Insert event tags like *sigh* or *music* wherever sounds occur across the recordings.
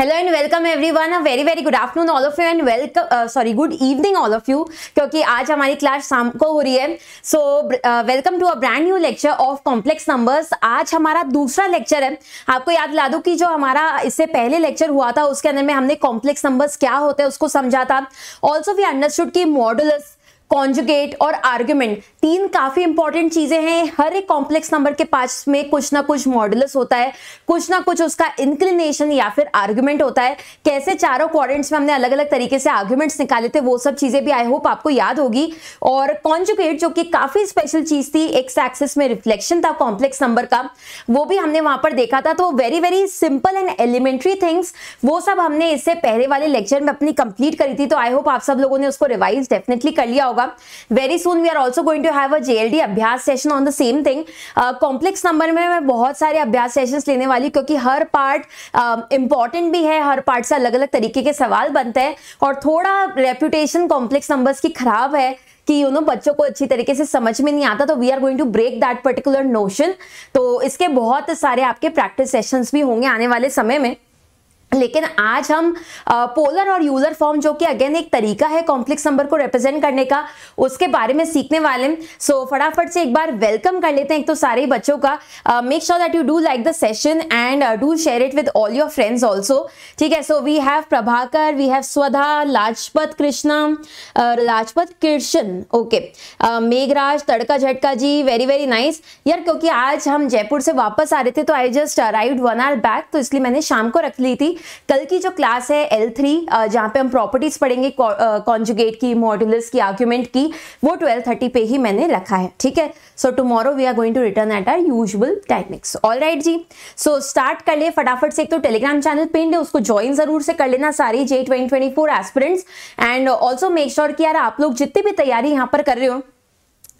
Hello and welcome everyone very very good afternoon all of you and welcome sorry good evening all of you क्योंकि आज हमारी class शाम को हो रही है so welcome to a brand new lecture of complex numbers आज हमारा दूसरा लेक्चर है आपको याद ला दो कि जो हमारा इससे पहले लेक्चर हुआ था उसके अंदर में हमने कॉम्प्लेक्स नंबर्स क्या होते हैं उसको समझा था ऑल्सो वी अंडरस्टूड की मॉडुलस कॉन्जुगेट और आर्ग्यूमेंट तीन काफी इंपॉर्टेंट चीजें हैं हर एक कॉम्प्लेक्स नंबर के पास में कुछ ना कुछ मॉडुलस होता है कुछ ना कुछ उसका इंक्लिनेशन या फिर आर्ग्यूमेंट होता है कैसे चारों क्वारेंट्स में हमने अलग अलग तरीके से आर्ग्यूमेंट्स निकाले थे वो सब चीजें भी आई होप आपको याद होगी और कॉन्जुगेट जो कि काफी स्पेशल चीज थी एक्स सैक्सेस में रिफ्लेक्शन था कॉम्प्लेक्स नंबर का वो भी हमने वहां पर देखा था तो very very simple and elementary things वो सब हमने इससे पहले वाले लेक्चर में अपनी कंप्लीट करी थी तो आई होप आप सब लोगों ने उसको रिवाइज डेफिनेटली कर लिया होगा होगा very soon we are also going to have a JEE अभ्यास session on the same thing complex number में मैं बहुत सारे अभ्यास सेशन लेने वाली क्योंकि हर पार्ट इंपॉर्टेंट uh, भी है हर पार्ट से अलग अलग तरीके के सवाल बनते हैं और थोड़ा रेप्यूटेशन कॉम्प्लेक्स नंबर्स की खराब है कि यू you नो know, बच्चों को अच्छी तरीके से समझ में नहीं आता तो we are going to break that particular notion तो इसके बहुत सारे आपके प्रैक्टिस सेशंस भी होंगे आने वाले समय में लेकिन आज हम पोलर और यूलर फॉर्म जो कि अगेन एक तरीका है कॉम्प्लेक्स नंबर को रिप्रेजेंट करने का उसके बारे में सीखने वाले हैं सो फटाफट से एक बार वेलकम कर लेते हैं एक तो सारे बच्चों का make sure that you do like the session and do share it with all your friends also ठीक है so we have Prabhakar we have Swadha Lajpat Krishna Lajpat Krishna okay Meghraj तड़का झटका जी वेरी वेरी नाइस यार क्योंकि आज हम जयपुर से वापस आ रहे थे तो I just arrive one hour back तो इसलिए मैंने शाम को रख ली थी कल की जो क्लास है एल थ्री जहाँ पे हम प्रॉपर्टीज पढ़ेंगे कॉन्जुगेट की मॉड्यूलस की आर्ग्यूमेंट की वो ट्वेल्व थर्टी पे ही मैंने रखा है ठीक है so tomorrow we are going to return at our usual techniques all right जी सो so, स्टार्ट कर ले फटाफट से एक तो टेलीग्राम चैनल पिंड है उसको ज्वाइन जरूर से कर लेना सारी JEE twenty twenty four aspirants and also make sure कि यार आप लोग जितनी भी तैयारी यहाँ पर कर रहे हो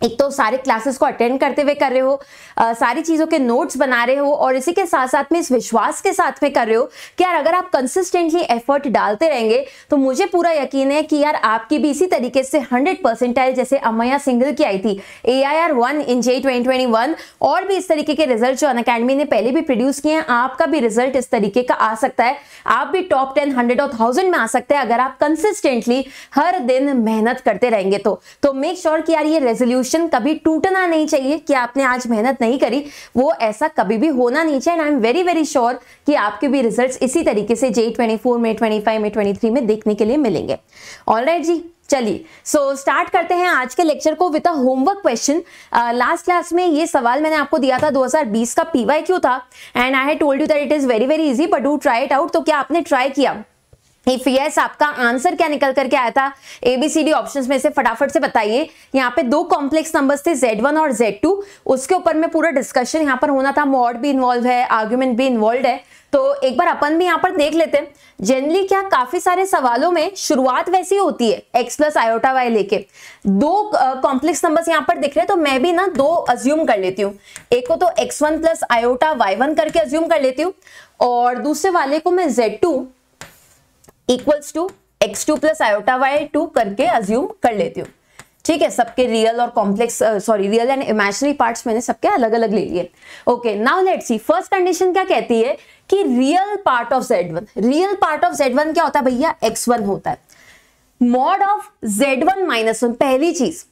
एक तो सारे क्लासेस को अटेंड करते हुए कर रहे हो आ, सारी चीज़ों के नोट्स बना रहे हो और इसी के साथ साथ में इस विश्वास के साथ में कर रहे हो कि यार अगर आप कंसिस्टेंटली एफर्ट डालते रहेंगे तो मुझे पूरा यकीन है कि यार आपकी भी इसी तरीके से 100 परसेंटाइल जैसे अमैया सिंगल की आई थी A I R one in JEE twenty और भी इस तरीके के रिजल्ट जो अन अकेडमी ने पहले भी प्रोड्यूस किए हैं आपका भी रिजल्ट इस तरीके का आ सकता है आप भी टॉप टेन हंड्रेड और थाउजेंड में आ सकते हैं अगर आप कंसिस्टेंटली हर दिन मेहनत करते रहेंगे तो, मेक श्योर की कि यार ये रेजोल्यूशन रिलेशन कभी टूटना नहीं चाहिए कि आपने आज मेहनत नहीं करी वो ऐसा कभी भी होना नहीं चाहिए and I am very very sure कि आपके भी रिजल्ट इसी तरीके से जे ट्वेंटी फोर में ट्वेंटी फाइव में ट्वेंटी थ्री में देखने के लिए मिलेंगे ऑल राइट जी चलिए सो स्टार्ट करते हैं आज के लेक्चर को with a homework question last class में ये सवाल मैंने आपको दिया था 2020 का पीवाई क्यू था and I had told you that it is very very easy but do try it out तो क्या आपने ट्राई किया इफ यस आपका आंसर क्या निकल करके आया था एबीसीडी ऑप्शंस में से फटाफट से बताइए यहाँ पे दो कॉम्प्लेक्स नंबर्स थे जेड वन और जेड टू उसके ऊपर में पूरा डिस्कशन यहाँ पर होना था मॉड भी इन्वॉल्व है आर्ग्यूमेंट भी इन्वॉल्व है तो एक बार अपन भी यहाँ पर देख लेते हैं जनरली क्या काफी सारे सवालों में शुरुआत वैसी होती है एक्स प्लस आयोटा वाई लेके दो कॉम्प्लेक्स नंबर्स यहाँ पर दिख रहे हैं तो मैं भी ना दो अज्यूम कर लेती हूँ एक को तो x one plus iota y one करके अज्यूम कर लेती हूँ और दूसरे वाले को मैं z two equals to x two plus iota y two करके अज्यूम कर लेती हूँ ठीक है सबके रियल और complex sorry real and imaginary parts मैंने सबके अलग अलग ले लिए okay now let's see first condition क्या कहती है कि real part of Z one real part of Z one क्या होता है भैया एक्स वन होता है mod of Z one minus one पहली चीज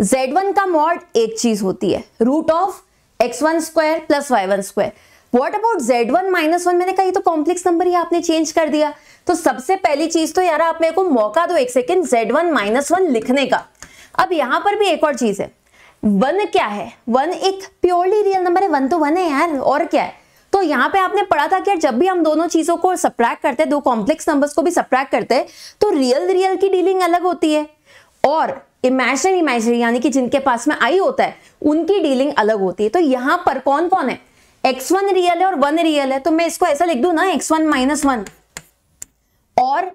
जेड वन का मॉड एक चीज होती है root of x one square plus y one square what about z one minus one मैंने कहा ये तो कॉम्प्लेक्स नंबर ही आपने चेंज कर दिया तो सबसे पहली चीज तो यार आप मेरे को मौका दो एक second z one minus one लिखने का अब यहां पर भी एक और चीज है वन क्या है वन एक प्योरली रियल नंबर है वन तो वन है यार और क्या है तो यहाँ पे आपने पढ़ा था कि यार जब भी हम दोनों चीजों को सप्रैक्ट करते हैं दो कॉम्प्लेक्स नंबर्स को भी सप्रैक्ट करते हैं तो रियल रियल की डीलिंग अलग होती है और इमेजनरी इमेजनरी यानी कि जिनके पास में आई होता है उनकी डीलिंग अलग होती है तो यहाँ पर कौन कौन है एक्स वन रियल है और वन रियल है तो मैं इसको ऐसा लिख दू ना एक्स वन माइनस वन और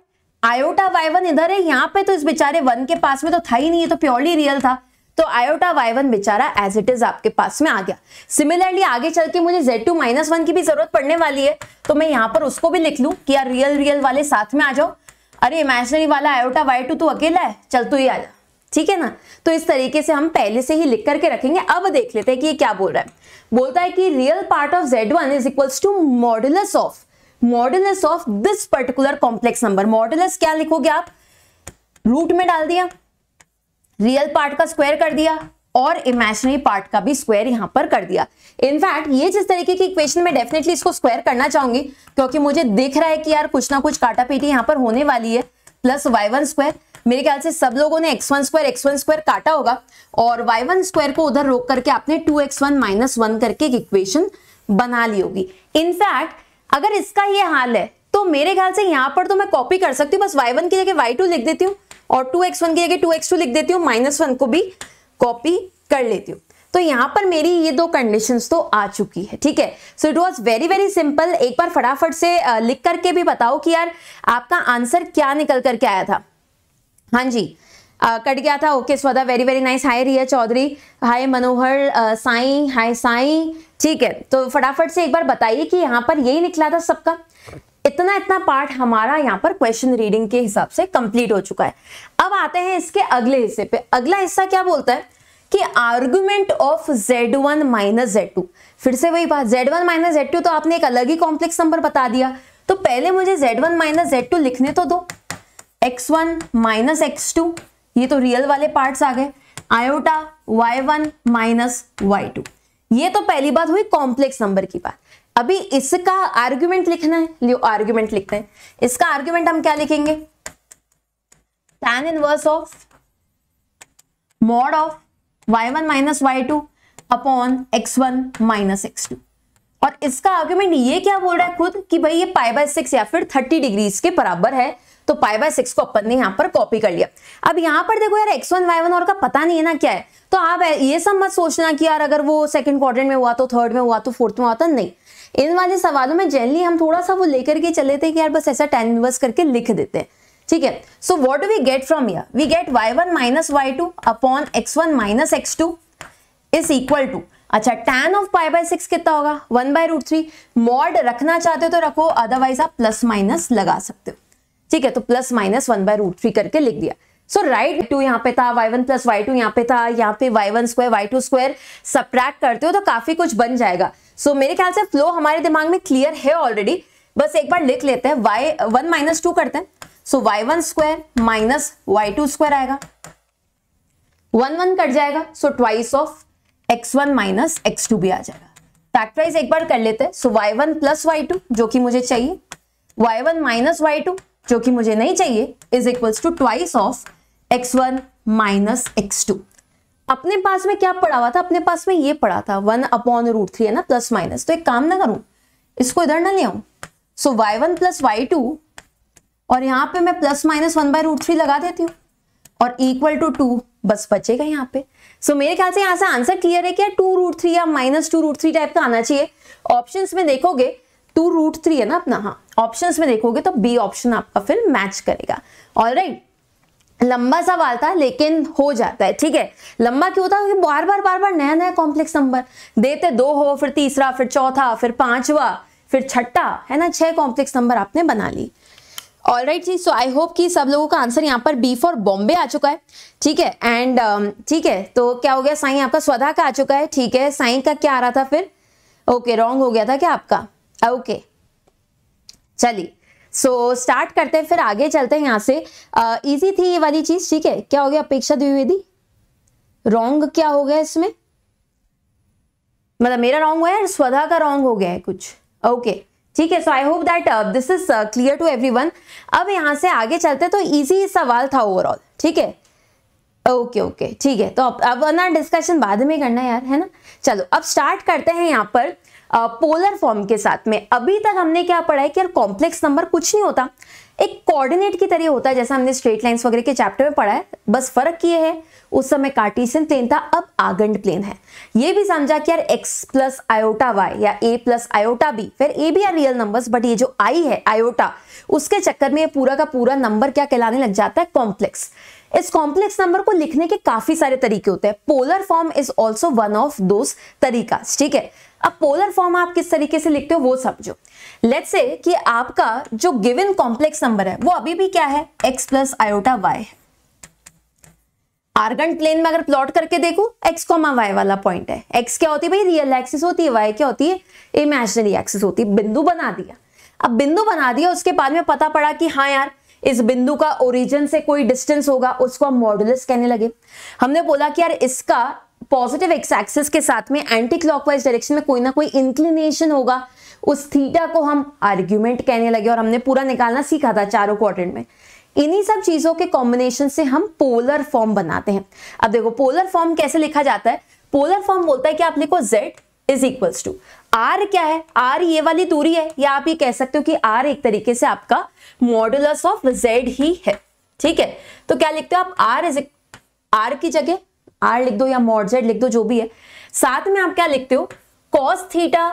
आयोटा वाई वन इधर है यहाँ पे तो इस बेचारे वन के पास में तो था ही नहीं है तो प्योरली रियल था तो आयोटा वाई वन बेचारा एज इट इज आपके पास में आ गया सिमिलरली आगे चल के मुझे जेड टू माइनस वन की भी जरूरत पड़ने वाली है तो मैं यहाँ पर उसको भी लिख लूँ कि यार रियल रियल वाले साथ में आ जाओ अरे इमेजनरी वाला आयोटा वाई टू तू अकेला है चल तू ही आ जा ठीक है ना तो इस तरीके से हम पहले से ही लिख करके रखेंगे अब देख लेते हैं कि ये क्या बोल रहा है बोलता है कि real part of Z one is equals to modulus of modulus of this particular complex number modulus क्या लिखोगे आप रूट में डाल दिया रियल पार्ट का स्क्वायर कर दिया और इमेजिनरी पार्ट का भी स्क्वायर यहां पर कर दिया इनफैक्ट ये जिस तरीके की इक्वेशन में डेफिनेटली इसको स्क्वायर करना चाहूंगी क्योंकि मुझे दिख रहा है कि यार कुछ ना कुछ काटा पीटी यहां पर होने वाली है प्लस वाई वन स्क्वायर मेरे ख्याल से सब लोगों ने x one square x one square काटा होगा और वाई वन स्क्वायर को उधर रोक करके आपने two x one minus one करके एक इक्वेशन बना ली होगी इनफैक्ट अगर इसका ये हाल है तो मेरे ख्याल से यहाँ पर तो मैं कॉपी कर सकती हूँ बस वाई वन की जगह वाई टू लिख देती हूँ और टू एक्स वन की जगह टू एक्स टू लिख देती हूँ माइनस वन को भी कॉपी कर लेती हूँ तो यहां पर मेरी ये दो कंडीशंस तो आ चुकी है ठीक है so it was very very simple एक बार फटाफट से लिख करके भी बताओ कि यार आपका आंसर क्या निकल करके आया था हाँ जी आ, कट गया था okay Swadha very very nice hi Riya Chaudhary hi Manohar Sai hi Sai ठीक है तो फटाफट से एक बार बताइए कि यहाँ पर यही निकला था सबका इतना इतना पार्ट हमारा यहाँ पर क्वेश्चन रीडिंग के हिसाब से कंप्लीट हो चुका है अब आते हैं इसके अगले हिस्से पे अगला हिस्सा क्या बोलता है कि argument of Z one minus z two फिर से वही बात z one minus z two तो आपने एक अलग ही कॉम्प्लेक्स नंबर बता दिया तो पहले मुझे z one minus z two लिखने तो दो x one minus x two ये तो रियल वाले पार्ट्स आ गए iota y one minus y two ये तो पहली बात हुई कॉम्प्लेक्स नंबर की बात अभी इसका आर्ग्यूमेंट लिखना है लियो आर्ग्यूमेंट लिखते हैं इसका आर्ग्यूमेंट हम क्या लिखेंगे tan inverse of mod of y1 one minus y two upon x one minus x two और इसका आर्ग्यूमेंट ये क्या बोल रहा है खुद कि भाई ये पाई बाय सिक्स या फिर थर्टी डिग्री के बराबर है तो पाई बाय सिक्स को अपन ने यहाँ पर कॉपी कर लिया अब यहाँ पर देखो यार एक्स वन वाई वन और का पता नहीं है ना क्या है तो आप ये सब मत सोचना कि यार अगर वो सेकंड क्वाड्रेंट में हुआ तो थर्ड में हुआ तो फोर्थ में हुआ था तो नहीं इन वाले सवालों में जनरली हम थोड़ा सा वो लेकर के चले थे कि यार बस ऐसा टेन इन्वर्स करके लिख देते हैं ठीक है so what do we get from here we get y one minus y two upon x one minus x two is equal to अच्छा tan of pi by six कितना होगा one by root three mod रखना चाहते हो तो रखो otherwise आप plus minus लगा सकते हो ठीक है तो plus minus one by root three करके लिख दिया सो राइट टू यहाँ पे था y one plus y two यहाँ पे था यहाँ पे y one square y two square subtract करते हो तो काफी कुछ बन जाएगा सो so, मेरे ख्याल से फ्लो हमारे दिमाग में क्लियर है ऑलरेडी बस एक बार लिख लेते हैं वाई वन माइनस टू करते हैं so y one square minus y two square आएगा वन वन कट जाएगा so twice of x one minus x two भी आ जाएगा फैक्टराइज एक बार कर लेते हैं so y one plus y two जो कि मुझे चाहिए y one minus y two जो कि मुझे नहीं चाहिए is equals to twice of x one minus x two अपने पास में क्या पड़ा हुआ था अपने पास में ये पड़ा था वन अपॉन रूट थ्री है ना प्लस माइनस तो एक काम ना करूं इसको इधर ना ले आऊं so y one plus y two और यहां पे मैं plus minus one by root three लगा देती हूँ और इक्वल टू टू बस बचेगा यहाँ पे सो so, मेरे ख्याल से यहाँ से आंसर क्लियर है क्या टू रूट थ्री या minus two root three type का आना चाहिए ऑप्शन में देखोगे टू रूट थ्री है ना अपना हाँ ऑप्शन में देखोगे तो बी ऑप्शन आपका फिर मैच करेगा ऑल राइट लंबा सवाल था लेकिन हो जाता है ठीक है लंबा क्यों था क्योंकि बार बार बार बार नया नया कॉम्प्लेक्स नंबर देते दो हो फिर तीसरा फिर चौथा फिर पांचवा फिर छठा है ना छह कॉम्प्लेक्स नंबर आपने बना ली ऑल राइट जी सो आई होप कि सब लोगों का आंसर यहाँ पर बी फॉर बॉम्बे आ चुका है ठीक है एंड um, ठीक है तो क्या हो गया साई आपका स्वधा का आ चुका है ठीक है साई का क्या आ रहा था फिर ओके okay, रॉन्ग हो गया था क्या आपका ओके चलिए सो स्टार्ट करते हैं फिर आगे चलते हैं यहां से इजी थी ये वाली चीज ठीक है क्या हो गया अपेक्षा द्विवेदी रॉन्ग क्या हो गया इसमें मतलब मेरा रॉन्ग हुआ है स्वधा का रॉन्ग हो गया है कुछ ओके ठीक है so I hope that this is clear to everyone अब यहां से आगे चलते तो इजी सवाल था ओवरऑल ठीक है ओके ओके ठीक है तो अब अब ना डिस्कशन बाद में करना यार है ना चलो अब स्टार्ट करते हैं यहाँ पर पोलर फॉर्म के साथ में अभी तक हमने क्या पढ़ा है कि यार कॉम्प्लेक्स नंबर कुछ नहीं होता एक कोऑर्डिनेट की तरह होता है जैसा हमने स्ट्रेट लाइंस वगैरह के चैप्टर में पढ़ा है बस फर्क ये है उस समय कार्टेशियन प्लेन था अब आगंड प्लेन है ये भी समझा कि यार एक्स प्लस आयोटा वाई या ए प्लस आयोटा बी फिर ए भी आर रियल नंबर्स बट ये जो आई है आयोटा उसके चक्कर में ये पूरा का पूरा नंबर क्या कहलाने लग जाता है कॉम्प्लेक्स इस कॉम्प्लेक्स नंबर को लिखने के काफी सारे तरीके होते हैं polar form is also one of those तरीका ठीक है अब पोलर फॉर्म आप किस तरीके से लिखते हो वो समझो लेट्स से कि आपका जो गिवन कॉम्प्लेक्स नंबर है वो अभी भी क्या है एक्स प्लस आयोटा वाई है आर्गन प्लेन में अगर प्लॉट करके देखो एक्स कॉमा वाई वाला पॉइंट है एक्स क्या होती है भाई रियल एक्सिस होती है वाई क्या होती है इमेजिनरी एक्सिस होती है बिंदु बना दिया अब बिंदु बना दिया उसके बाद में पता पड़ा कि हाँ यार इस बिंदु का ओरिजिन से कोई डिस्टेंस होगा उसको हम मॉडुलस कहने लगे हमने बोला कि यार इसका पॉजिटिव एक्स एक्सिस के साथ में एंटी क्लॉकवाइज डायरेक्शन में कोई ना कोई इंक्लिनेशन होगा उस थीटा को हम आर्ग्यूमेंट कहने लगे और हमने पूरा निकालना सीखा था चारों क्वार्टर में इन्हीं सब चीजों के कॉम्बिनेशन से हम पोलर फॉर्म बनाते हैं अब देखो पोलर फॉर्म कैसे लिखा जाता है पोलर फॉर्म बोलता है कि आप लिखो z is equal to r क्या है आर ये वाली दूरी है या आप ये कह सकते हो कि आर एक तरीके से आपका मॉडुलस ऑफ जेड ही है ठीक है तो क्या लिखते हो आप आर इज आर की जगह आर लिख दो या मॉड लिख दो जो भी है साथ में आप क्या लिखते हो cos theta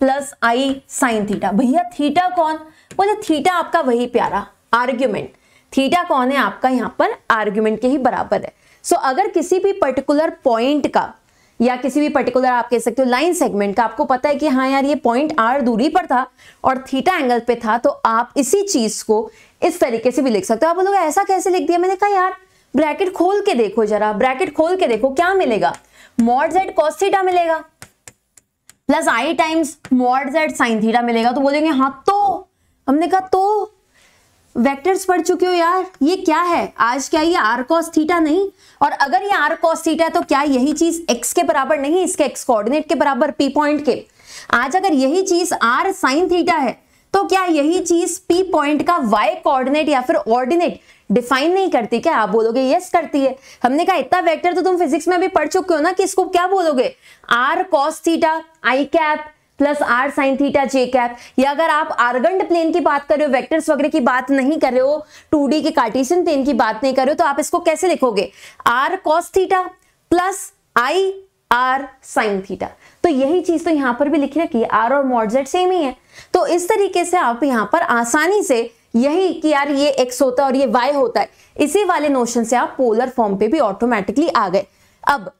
plus i sine theta भैया थीटा कौन बोले थीटा आपका वही प्यारा आर्ग्यूमेंट थीटा कौन है आपका यहाँ पर आर्ग्यूमेंट के ही बराबर है सो so, अगर किसी भी पर्टिकुलर पॉइंट का या किसी भी पर्टिकुलर आप कह सकते हो लाइन सेगमेंट का आपको पता है कि हाँ यार ये पॉइंट आर दूरी पर था और थीटा एंगल पे था तो आप इसी चीज को इस तरीके से भी लिख सकते हो आप लोग ऐसा कैसे लिख दिया मैंने कहा यार ब्रैकेट खोल के देखो जरा ब्रैकेट खोल के देखो क्या मिलेगा मॉड जेड कॉस्टा मिलेगा plus i times mod z sine theta मिलेगा तो बोलेंगे हाँ तो हमने कहा तो वेक्टर्स पढ़ चुके हो यार ये क्या है आज क्या ये आर कॉस थीटा नहीं और अगर ये आर कॉस थीटा है तो क्या यही चीज एक्स के बराबर नहीं इसके एक्स कोऑर्डिनेट के बराबर पी पॉइंट के आज अगर यही चीज आर साइन थीटा है तो क्या यही चीज पी पॉइंट का वाई कोऑर्डिनेट या फिर ऑर्डिनेट डिफाइन नहीं करती क्या आप बोलोगे यस करती है हमने कहा इतना वेक्टर तो तुम फिजिक्स में भी पढ़ चुके हो ना कि इसको क्या बोलोगे r cos theta i cap plus r sine theta j cap या अगर आप आर्गंड प्लेन की बात कर रहे हो वेक्टर्स वगैरह की बात नहीं कर रहे हो टू के कार्टेशियन प्लेन की बात नहीं कर रहे हो तो आप इसको कैसे लिखोगे r cos theta plus i r sine theta तो यही चीज तो यहां पर भी लिख रखी है आर और मॉडजेट सेम ही है तो इस तरीके से आप यहां पर आसानी से यही कि यार ये एक्स होता है और ये वाई होता है इसी वाले नोशन से आप पोलर फॉर्म पे भी ऑटोमेटिकली आ गए अब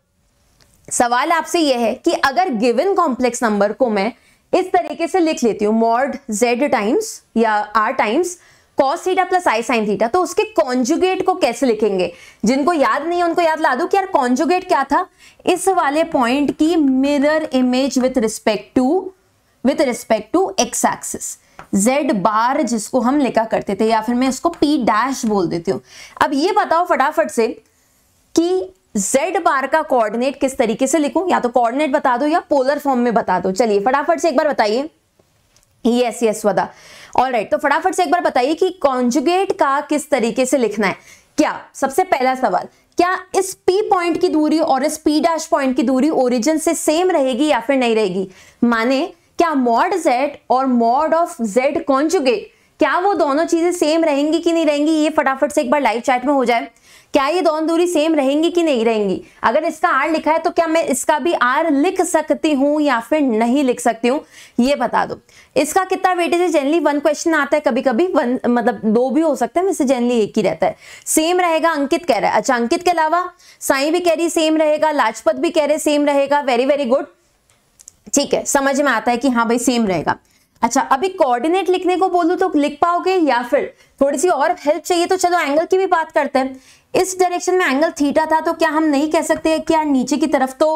सवाल आपसे यह है कि अगर गिवन कॉम्प्लेक्स नंबर को मैं इस तरीके से लिख लेती हूँ मॉड जेड टाइम्स या r times cos theta plus i sine theta तो उसके कॉन्जुगेट को कैसे लिखेंगे जिनको याद नहीं है उनको याद ला दो कि यार कॉन्जुगेट क्या था इस वाले पॉइंट की mirror image with respect to with respect to x axis z bar जिसको हम लिखा करते थे या फिर मैं इसको p डैश बोल देती हूँ अब ये बताओ फटाफट से कि z बार का कोऑर्डिनेट किस तरीके से लिखूं या तो कोऑर्डिनेट बता दो या पोलर फॉर्म में बता दो चलिए फटाफट से एक बार बताइए यस यस वदा ऑल राइट तो फटाफट से एक बार बताइए कि कॉन्जुगेट का किस तरीके से लिखना है क्या सबसे पहला सवाल क्या इस P पॉइंट की दूरी और इस P डैश पॉइंट की दूरी ओरिजिन से सेम रहेगी या फिर नहीं रहेगी माने क्या मॉड जेड और मॉड ऑफ जेड कॉन्जुगेट क्या वो दोनों चीजें सेम रहेंगी कि नहीं रहेंगी ये फटाफट से एक बार लाइव चैट में हो जाए क्या ये दोनों दूरी सेम रहेंगी कि नहीं रहेंगी अगर इसका आर लिखा है तो क्या मैं इसका भी आर लिख सकती हूं या फिर नहीं लिख सकती हूं ये बता दो इसका कितना वेटेज है जनरली वन क्वेश्चन आता है कभी कभी वन मतलब दो भी हो सकते हैं वैसे जनरली एक ही रहता है सेम रहेगा अंकित कह रहा है अच्छा अंकित के अलावा साई भी कह रही सेम रहेगा लाजपत भी कह रहे सेम रहेगा वेरी वेरी गुड ठीक है समझ में आता है कि हाँ भाई सेम रहेगा अच्छा अभी कोऑर्डिनेट लिखने को बोलू तो लिख पाओगे या फिर थोड़ी सी और हेल्प चाहिए तो चलो एंगल की भी बात करते हैं इस डायरेक्शन में एंगल थीटा था तो क्या हम नहीं कह सकते कि यार नीचे की तरफ तो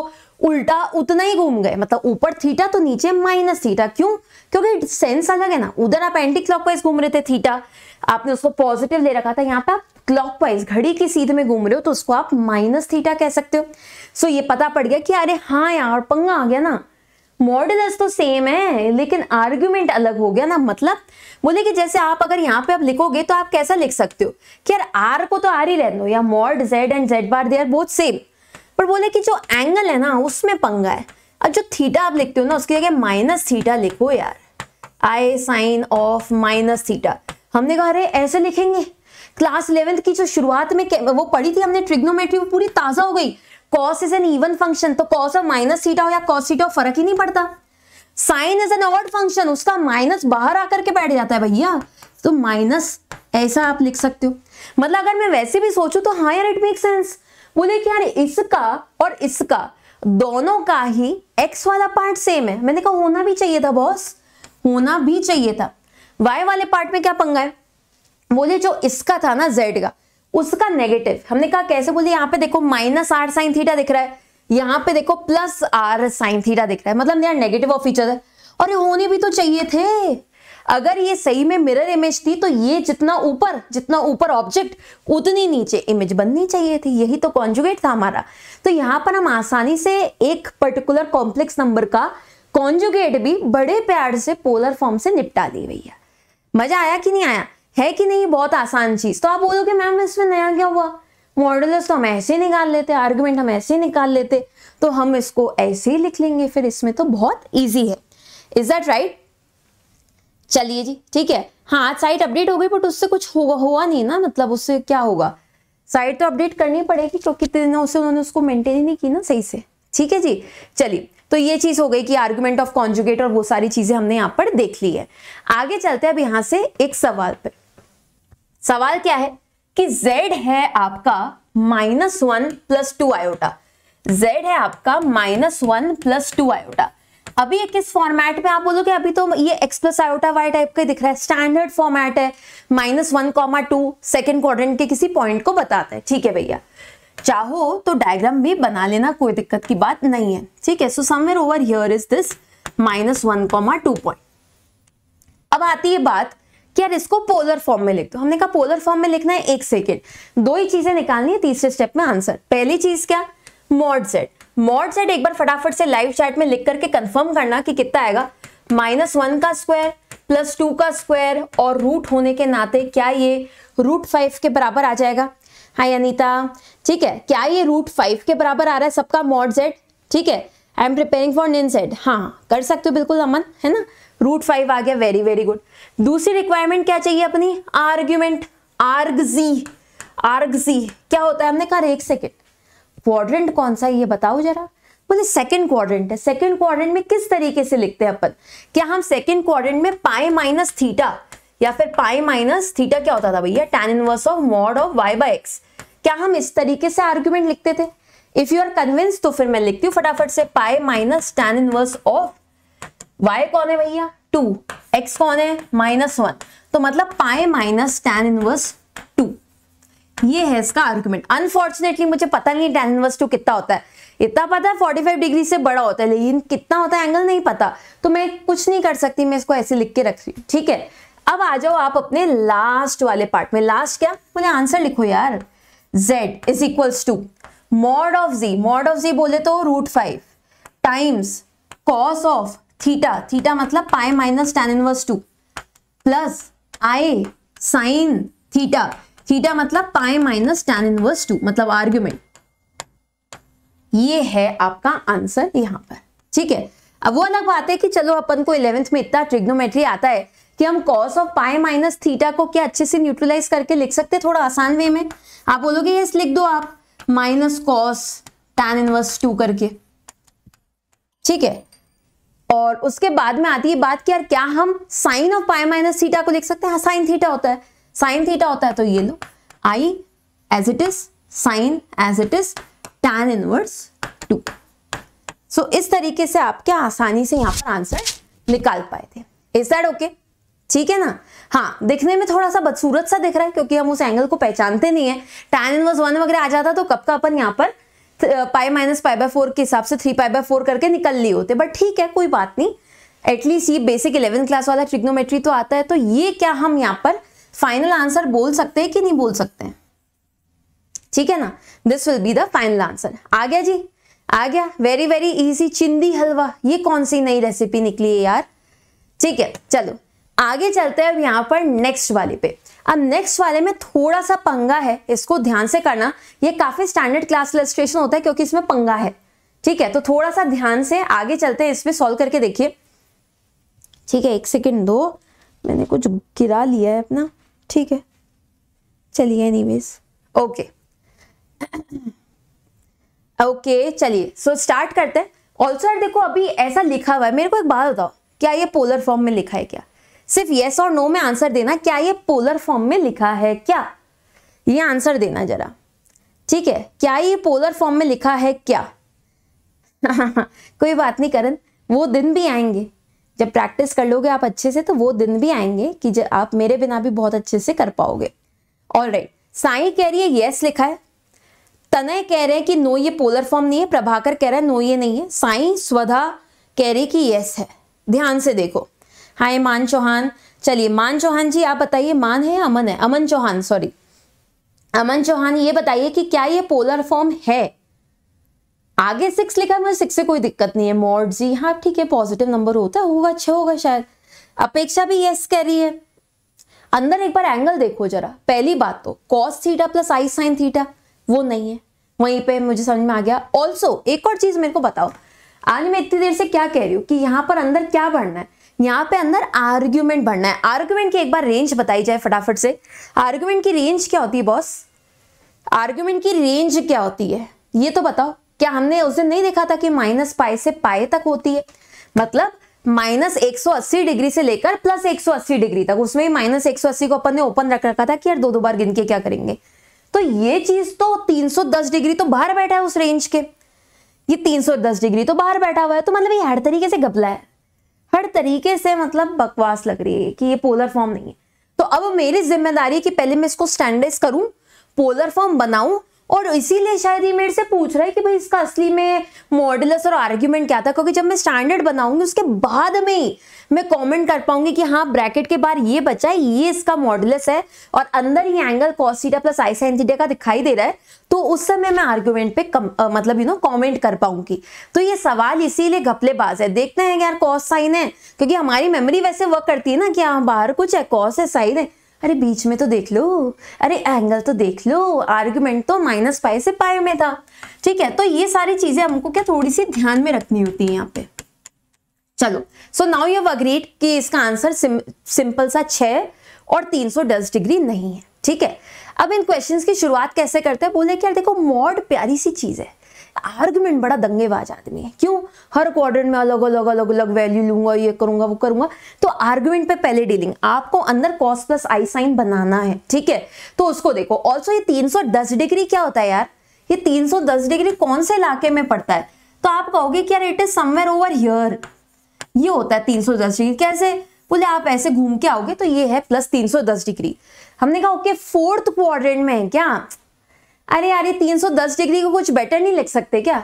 उल्टा उतना ही घूम गए मतलब ऊपर थीटा तो नीचे माइनस थीटा क्यों क्योंकि सेंस अलग है ना उधर आप एंटी क्लॉकवाइज घूम रहे थे थीटा आपने उसको पॉजिटिव ले रखा था यहाँ पे आप क्लॉकवाइज घड़ी की सीध में घूम रहे हो तो उसको आप माइनस थीटा कह सकते हो सो ये पता पड़ गया कि अरे हाँ यार पंगा आ गया ना मॉडलस तो सेम है लेकिन आर्ग्यूमेंट अलग हो गया ना मतलब बोले कि जैसे आप अगर यहाँ पे आप लिखोगे तो आप कैसा लिख सकते हो कि यार आर को तो आर ही रहने दो या mod z and z bar they are both same पर बोले कि जो एंगल है ना उसमें पंगा है अब जो थीटा आप लिखते हो ना उसकी जगह माइनस थीटा लिखो यार i sine of minus theta हमने कहा अरे ऐसे लिखेंगे क्लास इलेवेंथ की जो शुरुआत में वो पढ़ी थी हमने ट्रिग्नोमेट्री वो पूरी ताज़ा हो गई cos is an even function तो कॉस ऑफ माइनस सीटा हो या कॉस सीटा हो फर्क ही नहीं पड़ता sine is an odd function उसका माइनस बाहर आकर के बैठ जाता है भैया तो माइनस ऐसा आप लिख सकते हो मतलब अगर मैं वैसे भी सोचू तो हाँ यार इट मेक सेंस बोले कि यार इसका और इसका दोनों का ही एक्स वाला पार्ट सेम है मैंने कहा होना भी चाहिए था बॉस होना भी चाहिए था वाई वाले पार्ट में क्या पंगा है बोले जो इसका था ना जेड का उसका नेगेटिव हमने कहा कैसे बोलिए यहाँ पे देखो माइनस आर साइन थीटा दिख रहा है यहाँ पे देखो प्लस आर साइन थीटा दिख रहा है मतलब यार नेगेटिव ऑफ फीचर है और ये होने भी तो चाहिए थे अगर ये सही में मिरर इमेज थी तो ये जितना ऊपर जितना ऊपर ऑब्जेक्ट उतनी नीचे इमेज बननी चाहिए थी यही तो कॉन्जुगेट था हमारा तो यहाँ पर हम आसानी से एक पर्टिकुलर कॉम्प्लेक्स नंबर का कॉन्जुगेट भी बड़े प्यार से पोलर फॉर्म से निपटा दी गई है मजा आया कि नहीं आया है कि नहीं बहुत आसान चीज़ तो आप बोलोगे मैम इसमें नया क्या हुआ मॉडलर्स तो हम ऐसे ही निकाल लेते आर्ग्यूमेंट हम ऐसे ही निकाल लेते तो हम इसको ऐसे ही लिख लेंगे फिर इसमें तो बहुत ईजी है इज दैट राइट चलिए जी ठीक है हाँ साइट अपडेट हो गई बट उससे कुछ हुआ हुआ नहीं ना मतलब उससे क्या होगा साइट तो अपडेट करनी पड़ेगी क्योंकि तो कितने दिनों से उन्होंने उसको मेंटेन ही नहीं की ना सही से ठीक है जी चलिए तो ये चीज हो गई कि आर्गुमेंट ऑफ कॉन्जुगेट और वो सारी चीजें हमने यहाँ पर देख ली है आगे चलते हैं अब यहाँ से एक सवाल पर सवाल क्या है कि z है आपका minus one plus two iota z है आपका minus one plus two iota अभी ये किस फॉर्मेट में आप कि अभी तो ये x plus iota y type का दिख रहा है स्टैंडर्ड फॉर्मेट है minus one comma two second क्वार के किसी पॉइंट को बताते हैं ठीक है भैया चाहो तो डायग्राम भी बना लेना कोई दिक्कत की बात नहीं है ठीक है so somewhere over here is this minus one comma two point अब आती है बात कि यार इसको पोलर फॉर्म में लिख दो हमने कहा पोलर फॉर्म में लिखना है एक सेकेंड दो ही चीजें निकालनी है तीसरे स्टेप में आंसर पहली चीज क्या मॉड सेट मॉड सेट एक बार फटाफट से लाइव चैट में लिख करके कंफर्म करना कि कितना आएगा माइनस वन का स्क्वायर प्लस टू का स्क्वायर और रूट होने के नाते क्या ये रूट फाइव के बराबर आ जाएगा हाय अनीता ठीक है क्या ये रूट फाइव के बराबर आ रहा है सबका मॉड सेट ठीक है आई एम प्रिपेयरिंग फॉर निन सेट हाँ कर सकते हो बिल्कुल अमन है ना रूट फाइव आ गया वेरी वेरी गुड दूसरी रिक्वायरमेंट क्या चाहिए अपनी आर्ग्यूमेंट आर्गजी आर्गजी क्या होता है हमने कहा एक सेकेंड क्वाड्रेंट कौन सा है ये बताओ जरा बोले सेकंड क्वाड्रेंट है सेकंड क्वाड्रेंट में किस तरीके से लिखते हैं अपन क्या हम सेकंड क्वाड्रेंट में पाए माइनस थीटा या फिर पाए माइनस थीटा क्या होता था भैया tan inverse of mod of y by x क्या हम इस तरीके से आर्ग्यूमेंट लिखते थे इफ यू आर कन्विंस तो फिर मैं लिखती हूँ फटाफट से pi minus tan inverse of y कौन है भैया टू x कौन है माइनस वन तो मतलब pi minus tan inverse to ये है इसका आर्ग्यूमेंट अनफॉर्चुनेटली मुझे पता नहीं टेन इनवर्स टू कितना होता है इतना पता है 45 डिग्री से बड़ा होता है लेकिन कितना होता है एंगल नहीं पता तो मैं कुछ नहीं कर सकती मैं इसको ऐसे लिख के रख रही ठीक है अब आ जाओ आप अपने लास्ट वाले पार्ट में लास्ट क्या बोले आंसर लिखो यार z is equals to mod of z mod of z बोले तो root five times cos of theta theta मतलब pi minus tan inverse two plus i sine theta theta मतलब pi minus tan inverse two मतलब argument ये है आपका answer यहां पर ठीक है अब वो अलग बात है कि चलो अपन को इलेवेंथ में इतना ट्रिग्नोमेट्री आता है कि हम cos of pi minus theta को क्या अच्छे से न्यूट्रलाइज करके लिख सकते थोड़ा आसान वे में आप बोलोगे ये लिख दो आप minus cos tan inverse two करके ठीक है और उसके बाद में आती है बात कि यार क्या हम sine of pi minus theta को लिख सकते हैं हाँ, साइन थीटा होता है साइन थीटा होता है तो ये लो i as it is sine as it is tan inverse two so इस तरीके से आप क्या आसानी से यहाँ पर आंसर निकाल पाए थे इज दैट ओके ठीक है ना हाँ दिखने में थोड़ा सा बदसूरत सा दिख रहा है क्योंकि हम उस एंगल को पहचानते नहीं है टैन इनवर्स वन वगैरह आ जाता तो कब का अपन यहाँ पर pi minus pi by four के हिसाब से थ्री पाई बाय फोर करके निकल लिए होते बट ठीक है कोई बात नहीं एटलीस्ट ये बेसिक इलेवेंथ क्लास वाला ट्रिग्नोमेट्री तो आता है तो ये क्या हम यहाँ पर फाइनल आंसर बोल सकते हैं कि नहीं बोल सकते हैं ठीक है ना this will be the final answer आ गया जी आ गया वेरी वेरी इजी चिंदी हलवा ये कौन सी नई रेसिपी निकली है यार ठीक है चलो आगे चलते हैं अब यहाँ पर नेक्स्ट वाले पे अब नेक्स्ट वाले में थोड़ा सा पंगा है इसको ध्यान से करना ये काफी स्टैंडर्ड क्लास इलस्ट्रेशन होता है क्योंकि इसमें पंगा है ठीक है तो थोड़ा सा ध्यान से आगे चलते हैं इसमें सॉल्व करके देखिए ठीक है एक सेकेंड दो मैंने कुछ गिरा लिया है अपना ठीक है चलिए एनीवेज ओके ओके चलिए सो स्टार्ट करते हैं ऑल्सो देखो अभी ऐसा लिखा हुआ है मेरे को एक बात बताओ क्या ये पोलर फॉर्म में लिखा है क्या सिर्फ येस और नो में आंसर देना क्या ये पोलर फॉर्म में लिखा है क्या ये आंसर देना जरा ठीक है क्या ये पोलर फॉर्म में लिखा है क्या *laughs* कोई बात नहीं करण वो दिन भी आएंगे जब प्रैक्टिस कर लोगे आप अच्छे से तो वो दिन भी आएंगे कि जब आप मेरे बिना भी बहुत अच्छे से कर पाओगे ऑल राइट साई कह रही है येस लिखा है तनय कह रहे हैं कि नो ये पोलर फॉर्म नहीं है प्रभाकर कह रहा है नो ये नहीं है साई स्वधा कह रही कि यस है ध्यान से देखो हाय मान चौहान चलिए मान चौहान जी आप बताइए मान है अमन है अमन चौहान सॉरी अमन चौहान ये बताइए कि क्या ये पोलर फॉर्म है आगे सिक्स लिखा मुझे सिक्स से कोई दिक्कत नहीं है मोड जी हाँ ठीक है पॉजिटिव नंबर होता है होगा अच्छा होगा शायद अपेक्षा भी यस कह रही है अंदर एक बार एंगल देखो जरा पहली बात तो cos theta plus i sine theta वो नहीं है वहीं पे मुझे समझ में आ गया ऑल्सो एक और चीज मेरे को बताओ आज मैं इतनी देर से क्या कह रही हूँ कि यहाँ पर अंदर क्या बढ़ना है यहाँ पे अंदर आर्ग्यूमेंट बढ़ना है आर्ग्यूमेंट की एक बार रेंज बताई जाए फटाफट से आर्ग्यूमेंट की रेंज क्या होती है बॉस आर्ग्यूमेंट की रेंज क्या होती है ये तो बताओ क्या हमने उस दिन नहीं देखा था कि माइनस पाए से पाए तक होती है मतलब माइनस अस्सी डिग्री से लेकर प्लस अस्सी डिग्री तक उसमें एक माइनस अस्सी को अपन ने ओपन रख रखा था कि यार दो दो बार गिन के क्या करेंगे तो ये चीज तो 310 डिग्री तो बाहर बैठा है उस रेंज के ये 310 डिग्री तो बाहर बैठा हुआ है तो मतलब ये हर तरीके से गपला है हर तरीके से मतलब बकवास लग रही है कि ये पोलर फॉर्म नहीं है तो अब मेरी जिम्मेदारी है कि पहले मैं इसको स्टैंडर्ड करूं पोलर फॉर्म बनाऊं और इसीलिए शायद ये मेरे से पूछ रहा है कि भाई इसका असली में मॉडलस और आर्ग्यूमेंट क्या था क्योंकि जब मैं स्टैंडर्ड बनाऊंगी उसके बाद में मैं कमेंट कर पाऊंगी कि हाँ ब्रैकेट के बाहर ये बचा है ये इसका मॉडलस है और अंदर ही angle cos plus i sine theta का दिखाई दे रहा है तो उस समय मैं आर्ग्यूमेंट पे कम, आ, मतलब यू नो कमेंट कर पाऊंगी तो ये सवाल इसीलिए घपलेबाज है देखते हैं यार कॉस साइन है क्योंकि हमारी मेमोरी वैसे वर्क करती है ना कि हाँ बाहर कुछ है कॉस है साइन है अरे बीच में तो देख लो अरे एंगल तो देख लो आर्ग्यूमेंट तो माइनस पाई से पाई में था ठीक है तो ये सारी चीज़ें हमको क्या थोड़ी सी ध्यान में रखनी होती है यहाँ पे चलो सो नाउ यू अग्रीड कि इसका आंसर सिम, सिंपल सा छ और दस डिग्री नहीं है ठीक है अब इन क्वेश्चंस की शुरुआत कैसे करते हैं बोले कि यार देखो मॉड प्यारी सी चीज़ है आर्गुमेंट बड़ा दंगेबाज आदमी है क्यों हर क्वार्टर में अलग अलग अलग अलग वैल्यू लूंगा ये करूंगा वो करूंगा तो आर्गुमेंट पे पहले डीलिंग आपको अंदर कॉस प्लस आई साइन बनाना है ठीक है तो उसको देखो ऑल्सो ये तीन डिग्री क्या होता है यार ये तीन डिग्री कौन से इलाके में पड़ता है तो आप कहोगे कि यार it is somewhere over here ये होता है तीन सौ दस डिग्री कैसे बोले आप ऐसे घूम के आओगे तो ये है प्लस तीन सौ दस डिग्री हमने कहा ओके फोर्थ क्वाड्रेंट में है क्या अरे यार तीन सौ दस डिग्री को कुछ बेटर नहीं लिख सकते क्या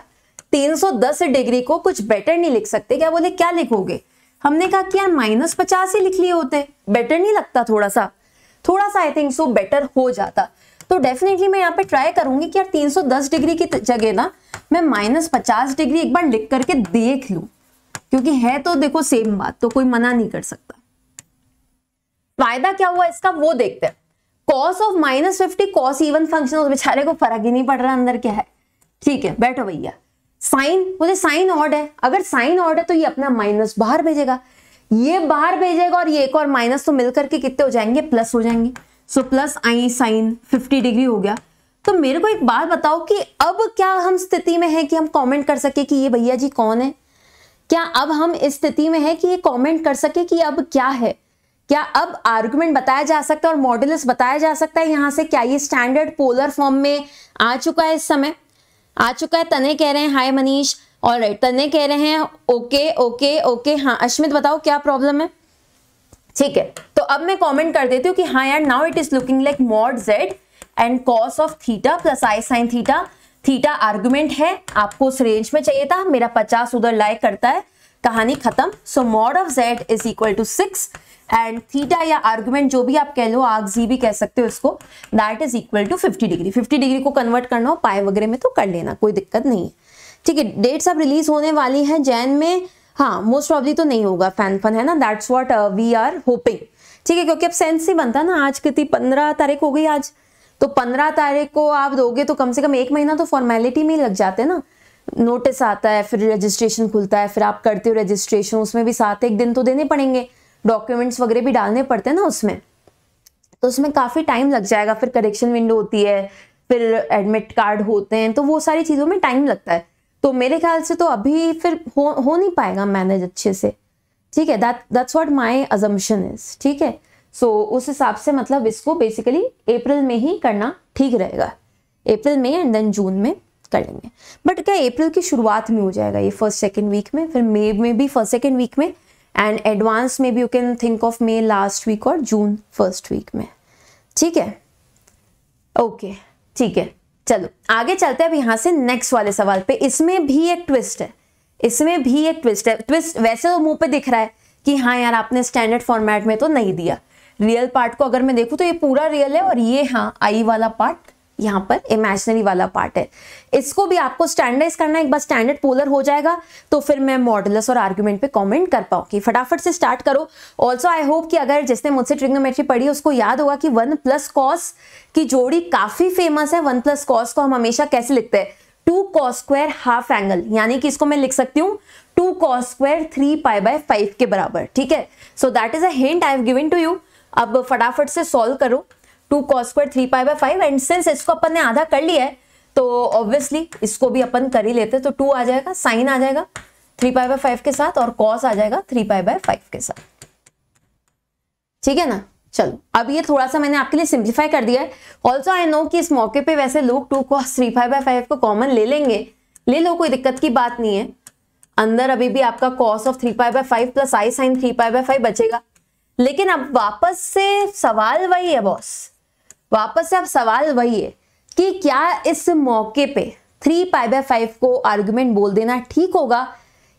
तीन सौ दस डिग्री को कुछ बेटर नहीं लिख सकते क्या बोले क्या लिखोगे हमने कहा कि यार माइनस पचास ही लिख लिए होते बेटर नहीं लगता थोड़ा सा थोड़ा सा आई थिंक सो बेटर हो जाता तो डेफिनेटली मैं यहाँ पे ट्राई करूंगी कि यार 310 डिग्री की जगह ना मैं माइनस पचास डिग्री एक बार लिख करके देख लू क्योंकि है तो देखो सेम बात तो कोई मना नहीं कर सकता फायदा क्या हुआ इसका वो देखते हैं cos of minus fifty cos even function उस बेचारे को फर्क ही नहीं पड़ रहा अंदर क्या है ठीक है बैठो भैया साइन मुझे साइन ऑड है अगर साइन ऑड है तो ये अपना माइनस बाहर भेजेगा ये बाहर भेजेगा और ये एक और माइनस तो मिलकर के कितने हो जाएंगे प्लस हो जाएंगे so plus i sine fifty degree हो गया तो मेरे को एक बात बताओ कि अब क्या हम स्थिति में है कि हम कॉमेंट कर सके कि ये भैया जी कौन है क्या अब हम इस स्थिति में है कि ये कमेंट कर सके कि अब क्या है क्या अब आर्गुमेंट बताया जा सकता है और मॉडल बताया जा सकता है यहां से क्या ये स्टैंडर्ड पोलर फॉर्म में आ चुका है इस समय आ चुका है तने कह रहे हैं हाय मनीष और राइट तने कह रहे हैं ओके ओके ओके हाँ अश्मित बताओ क्या प्रॉब्लम है ठीक है तो अब मैं कमेंट कर देती हूँ कि हाँ यार now it is looking like mod z and cos of theta plus i sine theta theta argument है आपको उस रेंज में चाहिए था मेरा पचास उधर लाइक करता है कहानी खत्म so mod of z is equal to six and theta या आर्गुमेंट जो भी आप कह लो आग जी भी कह सकते हो इसको that is equal to fifty degree fifty degree को कन्वर्ट करना हो पाए वगैरह में तो कर लेना कोई दिक्कत नहीं है ठीक है डेट्स अब रिलीज होने वाली है जैन में हाँ मोस्ट प्रॉब्ली तो नहीं होगा फैन फन है ना that's what we are hoping ठीक है क्योंकि अब सेंस ही बनता ना आज कितनी पंद्रह तारीख हो गई आज तो पंद्रह तारीख को आप दोगे तो कम से कम एक महीना तो फॉर्मेलिटी में ही लग जाते हैं ना नोटिस आता है फिर रजिस्ट्रेशन खुलता है फिर आप करते हो रजिस्ट्रेशन उसमें भी साथ एक दिन तो देने पड़ेंगे डॉक्यूमेंट्स वगैरह भी डालने पड़ते हैं ना उसमें तो उसमें काफ़ी टाइम लग जाएगा फिर करेक्शन विंडो होती है फिर एडमिट कार्ड होते हैं तो वो सारी चीज़ों में टाइम लगता है तो मेरे ख्याल से तो अभी फिर हो हो नहीं पाएगा मैनेज अच्छे से ठीक है that that's what my assumption is ठीक है सो so, उस हिसाब से मतलब इसको बेसिकली अप्रैल में ही करना ठीक रहेगा अप्रैल में एंड देन जून में कर लेंगे बट क्या अप्रैल की शुरुआत में हो जाएगा ये फर्स्ट सेकेंड वीक में फिर मे में भी फर्स्ट सेकेंड वीक में एंड एडवांस में भी you can think of May last week और जून फर्स्ट वीक में ठीक है ओके ठीक है चलो आगे चलते हैं अब यहाँ से नेक्स्ट वाले सवाल पे इसमें भी एक ट्विस्ट है इसमें भी एक ट्विस्ट है ट्विस्ट वैसे तो मुंह पे दिख रहा है कि हाँ यार आपने स्टैंडर्ड फॉर्मेट में तो नहीं दिया रियल पार्ट को अगर मैं देखूँ तो ये पूरा रियल है और ये हाँ आई वाला पार्ट यहाँ पर इमेजनरी वाला पार्ट है इसको भी आपको स्टैंडर्डाइज करना है एक बार स्टैंडर्ड पोलर हो जाएगा तो फिर मैं मॉडलस और आर्ग्यूमेंट पे कमेंट कर पाऊंगी फटाफट से स्टार्ट करो ऑल्सो आई होप कि अगर जिसने मुझसे ट्रिग्नोमेट्री पढ़ी उसको याद होगा कि वन प्लस कॉस की जोड़ी काफी फेमस है वन प्लस कॉस को हम हमेशा कैसे लिखते हैं two cos square half angle यानी कि इसको मैं लिख सकती हूँ two cos square three pi by five के बराबर ठीक है so that is and I have given to you अब फटाफट से सॉल्व करो टू कॉस पर three pi by five and since इसको अपन ने आधा कर लिया है तो ऑब्वियसली इसको भी अपन कर ही लेते तो टू आ जाएगा साइन आ जाएगा थ्री पाई बाय फाइव के साथ और कॉस आ जाएगा थ्री पाई बाय फाइव के साथ ठीक है ना चलो अब ये थोड़ा सा मैंने आपके लिए सिंप्लीफाई कर दिया है ऑल्सो आई नो कि इस मौके पे वैसे लोग two cos three five by five को कॉमन ले लेंगे ले लो कोई दिक्कत की बात नहीं है अंदर अभी भी आपका cos of three five by five plus i sine three five by five बचेगा लेकिन अब वापस से सवाल वही है बॉस वापस से अब सवाल वही है कि क्या इस मौके पे थ्री पाई बाय फाइव को आर्गुमेंट बोल देना ठीक होगा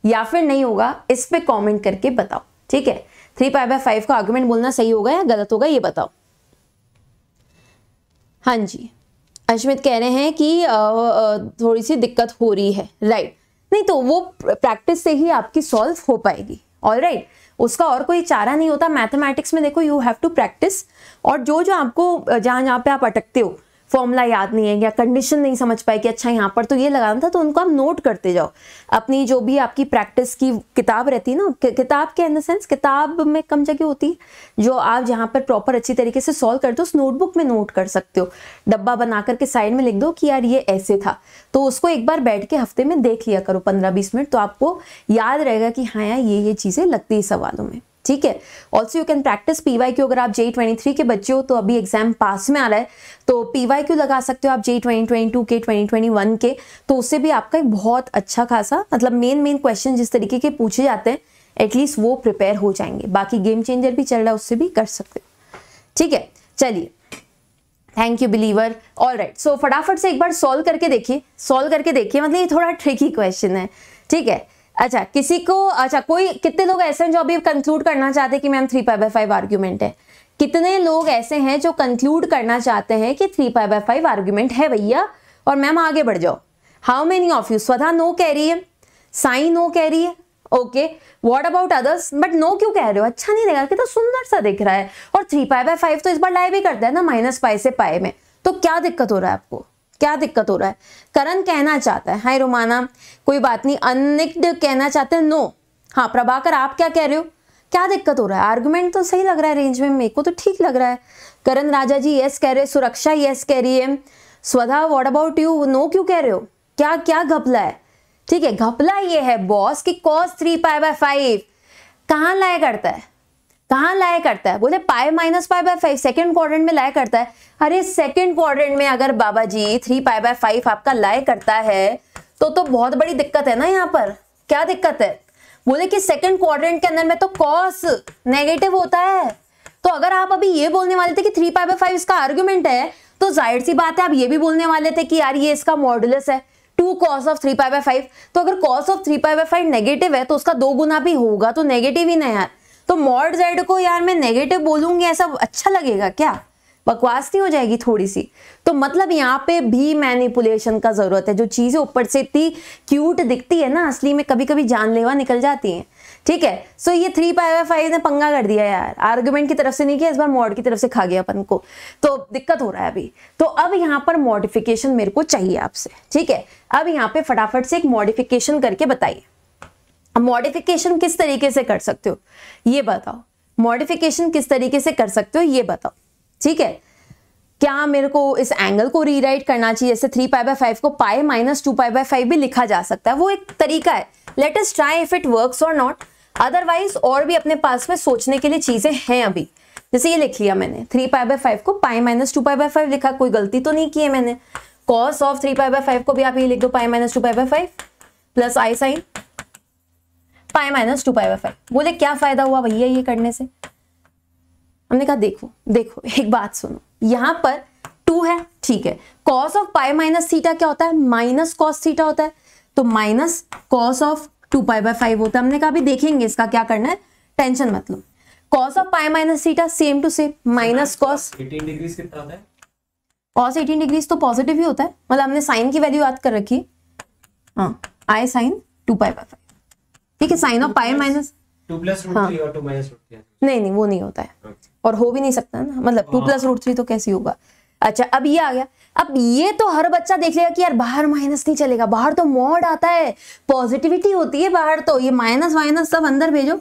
या फिर नहीं होगा इस पे कमेंट करके बताओ ठीक है थ्री पाई बाय फाइव का आर्गुमेंट बोलना सही होगा या गलत होगा ये बताओ हाँ जी अश्मित कह रहे हैं कि आ, आ, थोड़ी सी दिक्कत हो रही है राइट नहीं तो वो प्रैक्टिस से ही आपकी सॉल्व हो पाएगी ऑल राइट उसका और कोई चारा नहीं होता मैथमेटिक्स में देखो यू हैव टू प्रैक्टिस और जो जो आपको जहाँ जहाँ पे आप अटकते हो फॉर्मूला याद नहीं है या कंडीशन नहीं समझ पाए कि अच्छा यहाँ पर तो ये लगाना था तो उनको आप नोट करते जाओ अपनी जो भी आपकी प्रैक्टिस की किताब रहती है ना किताब के इन द सेंस किताब में कम जगह होती जो आप जहाँ पर प्रॉपर अच्छी तरीके से सॉल्व करते हो उस नोटबुक में नोट कर सकते हो डब्बा बना करके साइड में लिख दो कि यार ये ऐसे था तो उसको एक बार बैठ के हफ्ते में देख लिया करो पंद्रह बीस मिनट तो आपको याद रहेगा कि हाँ यार ये ये चीज़ें लगती है सवालों में ठीक है also you can practise P Y Q अगर आप जे ट्वेंटी थ्री के बच्चे हो तो अभी एग्जाम पास में आ रहा है तो पी वाई क्यू लगा सकते हो आप जे ट्वेंटी ट्वेंटी टू के ट्वेंटी ट्वेंटी वन के तो उससे भी आपका एक बहुत अच्छा खासा मतलब मेन मेन क्वेश्चन जिस तरीके के पूछे जाते हैं एटलीस्ट वो प्रिपेयर हो जाएंगे बाकी गेम चेंजर भी चल रहा है उससे भी कर सकते हो ठीक है चलिए thank you believer all right so फटाफट से एक बार सॉल्व करके देखिए सॉल्व करके देखिए मतलब ये थोड़ा ट्रिकी क्वेश्चन है ठीक है अच्छा किसी को अच्छा कोई कितने लोग ऐसे हैं जो अभी कंक्लूड करना चाहते हैं कि ma'am three pi by five argument है कितने लोग ऐसे हैं जो कंक्लूड करना चाहते हैं कि three pi by five argument है भैया और मैम आगे बढ़ जाओ how many of you Swadha no कह रही है साई नो कह रही है okay what about others but no क्यों कह रहे हो अच्छा नहीं देगा कितना तो सुंदर सा दिख रहा है और थ्री पाई बाय फाइव तो इस बार लाइव ही करता है ना माइनस पाई से पाए में तो क्या दिक्कत हो रहा है आपको क्या दिक्कत हो रहा है करण कहना चाहता है हाय रोमाना कोई बात नहीं अनिग्ड कहना चाहते हैं नो हाँ प्रभाकर आप क्या कह रहे हो क्या दिक्कत हो रहा है आर्गुमेंट तो सही लग रहा है रेंज में मेरे को तो ठीक लग रहा है करण राजा जी यस कह रहे सुरक्षा यस कह रही है स्वधा वॉट अबाउट यू नो क्यों कह रहे हो क्या क्या घपला है ठीक है घपला ये है बॉस की cos three pi by five कहाँ लाया करता है कहाँ लाया करता है बोले pi minus pi by five second quadrant में लाया करता है अरे सेकेंड क्वाड्रेंट में अगर बाबा जी थ्री पाए बाय फाइव आपका लाया करता है तो तो बहुत बड़ी दिक्कत है ना यहाँ पर क्या दिक्कत है बोले कि सेकेंड क्वाड्रेंट के अंदर में तो कॉस नेगेटिव होता है तो अगर आप अभी ये बोलने वाले थे कि थ्री पाए बाय फाइव इसका आर्ग्यूमेंट है तो जाहिर सी बात है आप ये भी बोलने वाले थे कि यार ये इसका मॉडुलस है two cos of three pi by five तो अगर cos of three pi by five negative है तो उसका दो गुना भी होगा तो नेगेटिव ही ना यार तो मॉड जेड को यार मैं नेगेटिव बोलूंगी ऐसा अच्छा लगेगा क्या बकवास नहीं हो जाएगी थोड़ी सी तो मतलब यहाँ पे भी मैनिपुलेशन का जरूरत है जो चीजें ऊपर से इतनी क्यूट दिखती है ना असली में कभी कभी जानलेवा निकल जाती हैं ठीक है सो so, ये थ्री पाई फाइव ने पंगा कर दिया यार आर्गुमेंट की तरफ से नहीं किया इस बार मॉड की तरफ से खा गया अपन को तो दिक्कत हो रहा है अभी तो अब यहाँ पर मॉडिफिकेशन मेरे को चाहिए आपसे ठीक है अब यहाँ पे फटाफट से एक मॉडिफिकेशन करके बताइए मॉडिफिकेशन किस तरीके से कर सकते हो ये बताओ मॉडिफिकेशन किस तरीके से कर सकते हो ये बताओ ठीक है क्या मेरे को इस एंगल को रीराइट करना चाहिए जैसे थ्री पाई बाय फाइव को pi minus two pi by five भी लिखा जा सकता है वो एक तरीका है let's try if it works और नॉट अदरवाइज और भी अपने पास में सोचने के लिए चीजें हैं अभी जैसे ये लिख लिया मैंने थ्री पाई बाय फाइव को pi minus two pi by five लिखा कोई गलती तो नहीं की है मैंने cos of three pi by five को भी आप ये लिख दो pi minus two pi by five plus i sine pi minus two pi by five बोले क्या फायदा हुआ भैया ये करने से हमने कहा देखो देखो एक बात सुनो यहां पर टू है ठीक है कॉस ऑफ पाई माइनस सीटा क्या होता है माइनस कॉस सीटा होता है तो minus cos of two pi by five होता है हमने कहा अभी देखेंगे इसका क्या करना है टेंशन मतलब cos of pi minus theta same to same minus cos eighteen degrees कितना होता है कॉस एटीन डिग्रीज तो पॉजिटिव ही होता है मतलब हमने साइन की वैल्यू याद कर रखी हाँ i sine two pi by five ठीक है sine of pi minus two plus हाँ नहीं नहीं वो नहीं होता है और हो भी नहीं सकता ना मतलब टू प्लस रूट थ्री तो कैसे होगा अच्छा अब ये आ गया अब ये तो हर बच्चा देख लेगा कि यार बाहर माइनस नहीं चलेगा बाहर तो मोड आता है पॉजिटिविटी होती है बाहर तो ये माइनस वाइनस सब अंदर भेजो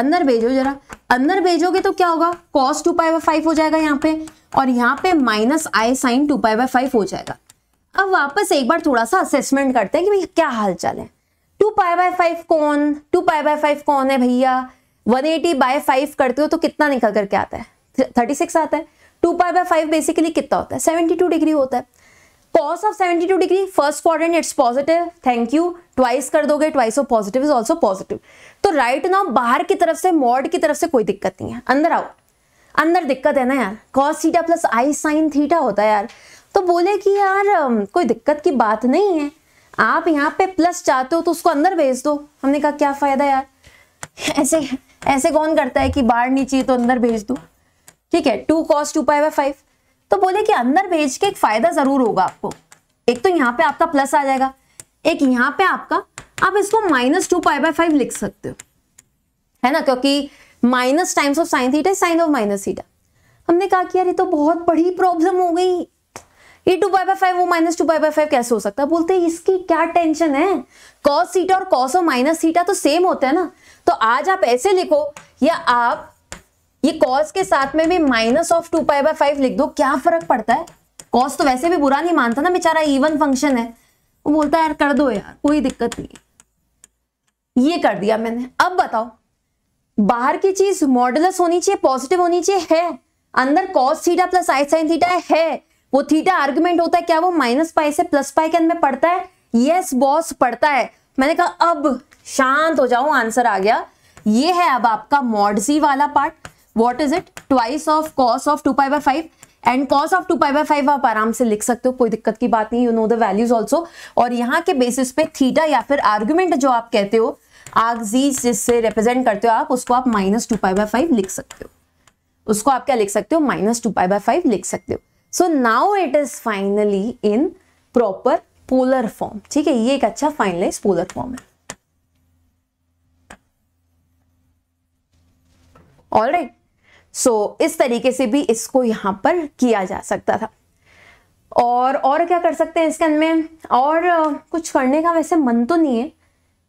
अंदर भेजो जरा अंदर भेजोगे तो क्या होगा cos two pi by five हो जाएगा यहाँ पे और यहाँ पे minus i sine two pi by five हो जाएगा अब वापस एक बार थोड़ा सा असेसमेंट करते हैं कि भाई क्या हाल चाल है टू पाई बाय फाइव कौन टू पाई बाय फाइव कौन है भैया वन एटी बाय फाइव करते हो तो कितना निकल करके आता है थर्टी सिक्स आता है two pi by five basically कितना होता है सेवेंटी टू डिग्री होता है cos of 72 degree first quadrant it's positive thank you twice कर दोगे twice of positive is also positive तो right नाउ बाहर की तरफ से मॉड की तरफ से कोई दिक्कत नहीं है अंदर आओ अंदर दिक्कत है ना यार cos theta plus i sine theta होता है यार तो बोले कि यार कोई दिक्कत की बात नहीं है आप यहाँ पे प्लस चाहते हो तो उसको अंदर भेज दो हमने कहा क्या फायदा यार ऐसे ऐसे कौन करता है कि बाढ़ नीचे तो अंदर भेज दो ठीक है two cos two pi by five तो बोले कि अंदर भेज के एक फायदा जरूर होगा आपको एक तो यहाँ पे आपका प्लस आ जाएगा एक यहाँ पे आपका आप इसको minus two pi by five लिख सकते हो है ना क्योंकि minus times of sine theta sine of minus theta हमने कहा कि यार ये तो बहुत बड़ी प्रॉब्लम हो गई ये टू पाई बाई फाइव वो minus two pi by five कैसे हो सकता है बोलते हैं इसकी क्या टेंशन है कॉस सीटा और कॉस और माइनस सीटा तो सेम होता है ना तो आज आप ऐसे लिखो या आप ये कॉस के साथ में भी minus of two pi by five लिख दो क्या फर्क पड़ता है कॉस तो वैसे भी बुरा नहीं मानता ना बेचारा इवन फंक्शन है वो बोलता है यार कर दो यार कोई दिक्कत नहीं ये कर दिया मैंने अब बताओ बाहर की चीज मॉडलस होनी चाहिए पॉजिटिव होनी चाहिए है अंदर cos theta plus i sine theta है वो थीटा आर्ग्यूमेंट होता है क्या वो माइनस पाई से प्लस पाई के अंदर में पढ़ता है यस बॉस पढ़ता है मैंने कहा अब शांत हो जाओ आंसर आ गया ये है अब आपका मॉडसी वाला part what is it twice of cos of two pi by five and cos of two pi by five आप आराम से लिख सकते हो कोई दिक्कत की बात नहीं you know the values also और यहाँ के बेसिस पे थीटा या फिर आर्ग्यूमेंट जो आप कहते हो आगजी जिससे रिप्रेजेंट करते हो आप उसको आप minus two pi by five लिख सकते हो उसको आप क्या लिख सकते हो minus two pi by five लिख सकते हो so now it is finally in proper polar form ठीक है ये एक अच्छा फाइनलाइज पोलर फॉर्म है ऑल राइट सो इस तरीके से भी इसको यहां पर किया जा सकता था और और क्या कर सकते हैं इसके अंदर में और कुछ करने का वैसे मन तो नहीं है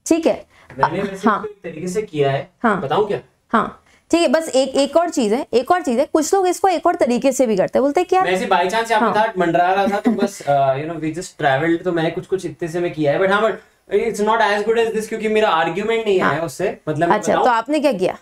ठीक है मैंने वैसे हाँ तरीके से किया है हाँ बताऊं क्या हाँ ठीक है बस एक एक और चीज है एक और चीज है कुछ लोग इसको एक और तरीके से भी करते बोलते क्या मैं बाई चांस यहां हाँ. मंडरा रहा था तो बस you know we just travelled तो मैंने कुछ कुछ इतने से मैं किया है बट हाँ but it's not as good as this क्योंकि मेरा आर्ग्यूमेंट नहीं हाँ. आया उससे मतलब अच्छा तो आपने क्या किया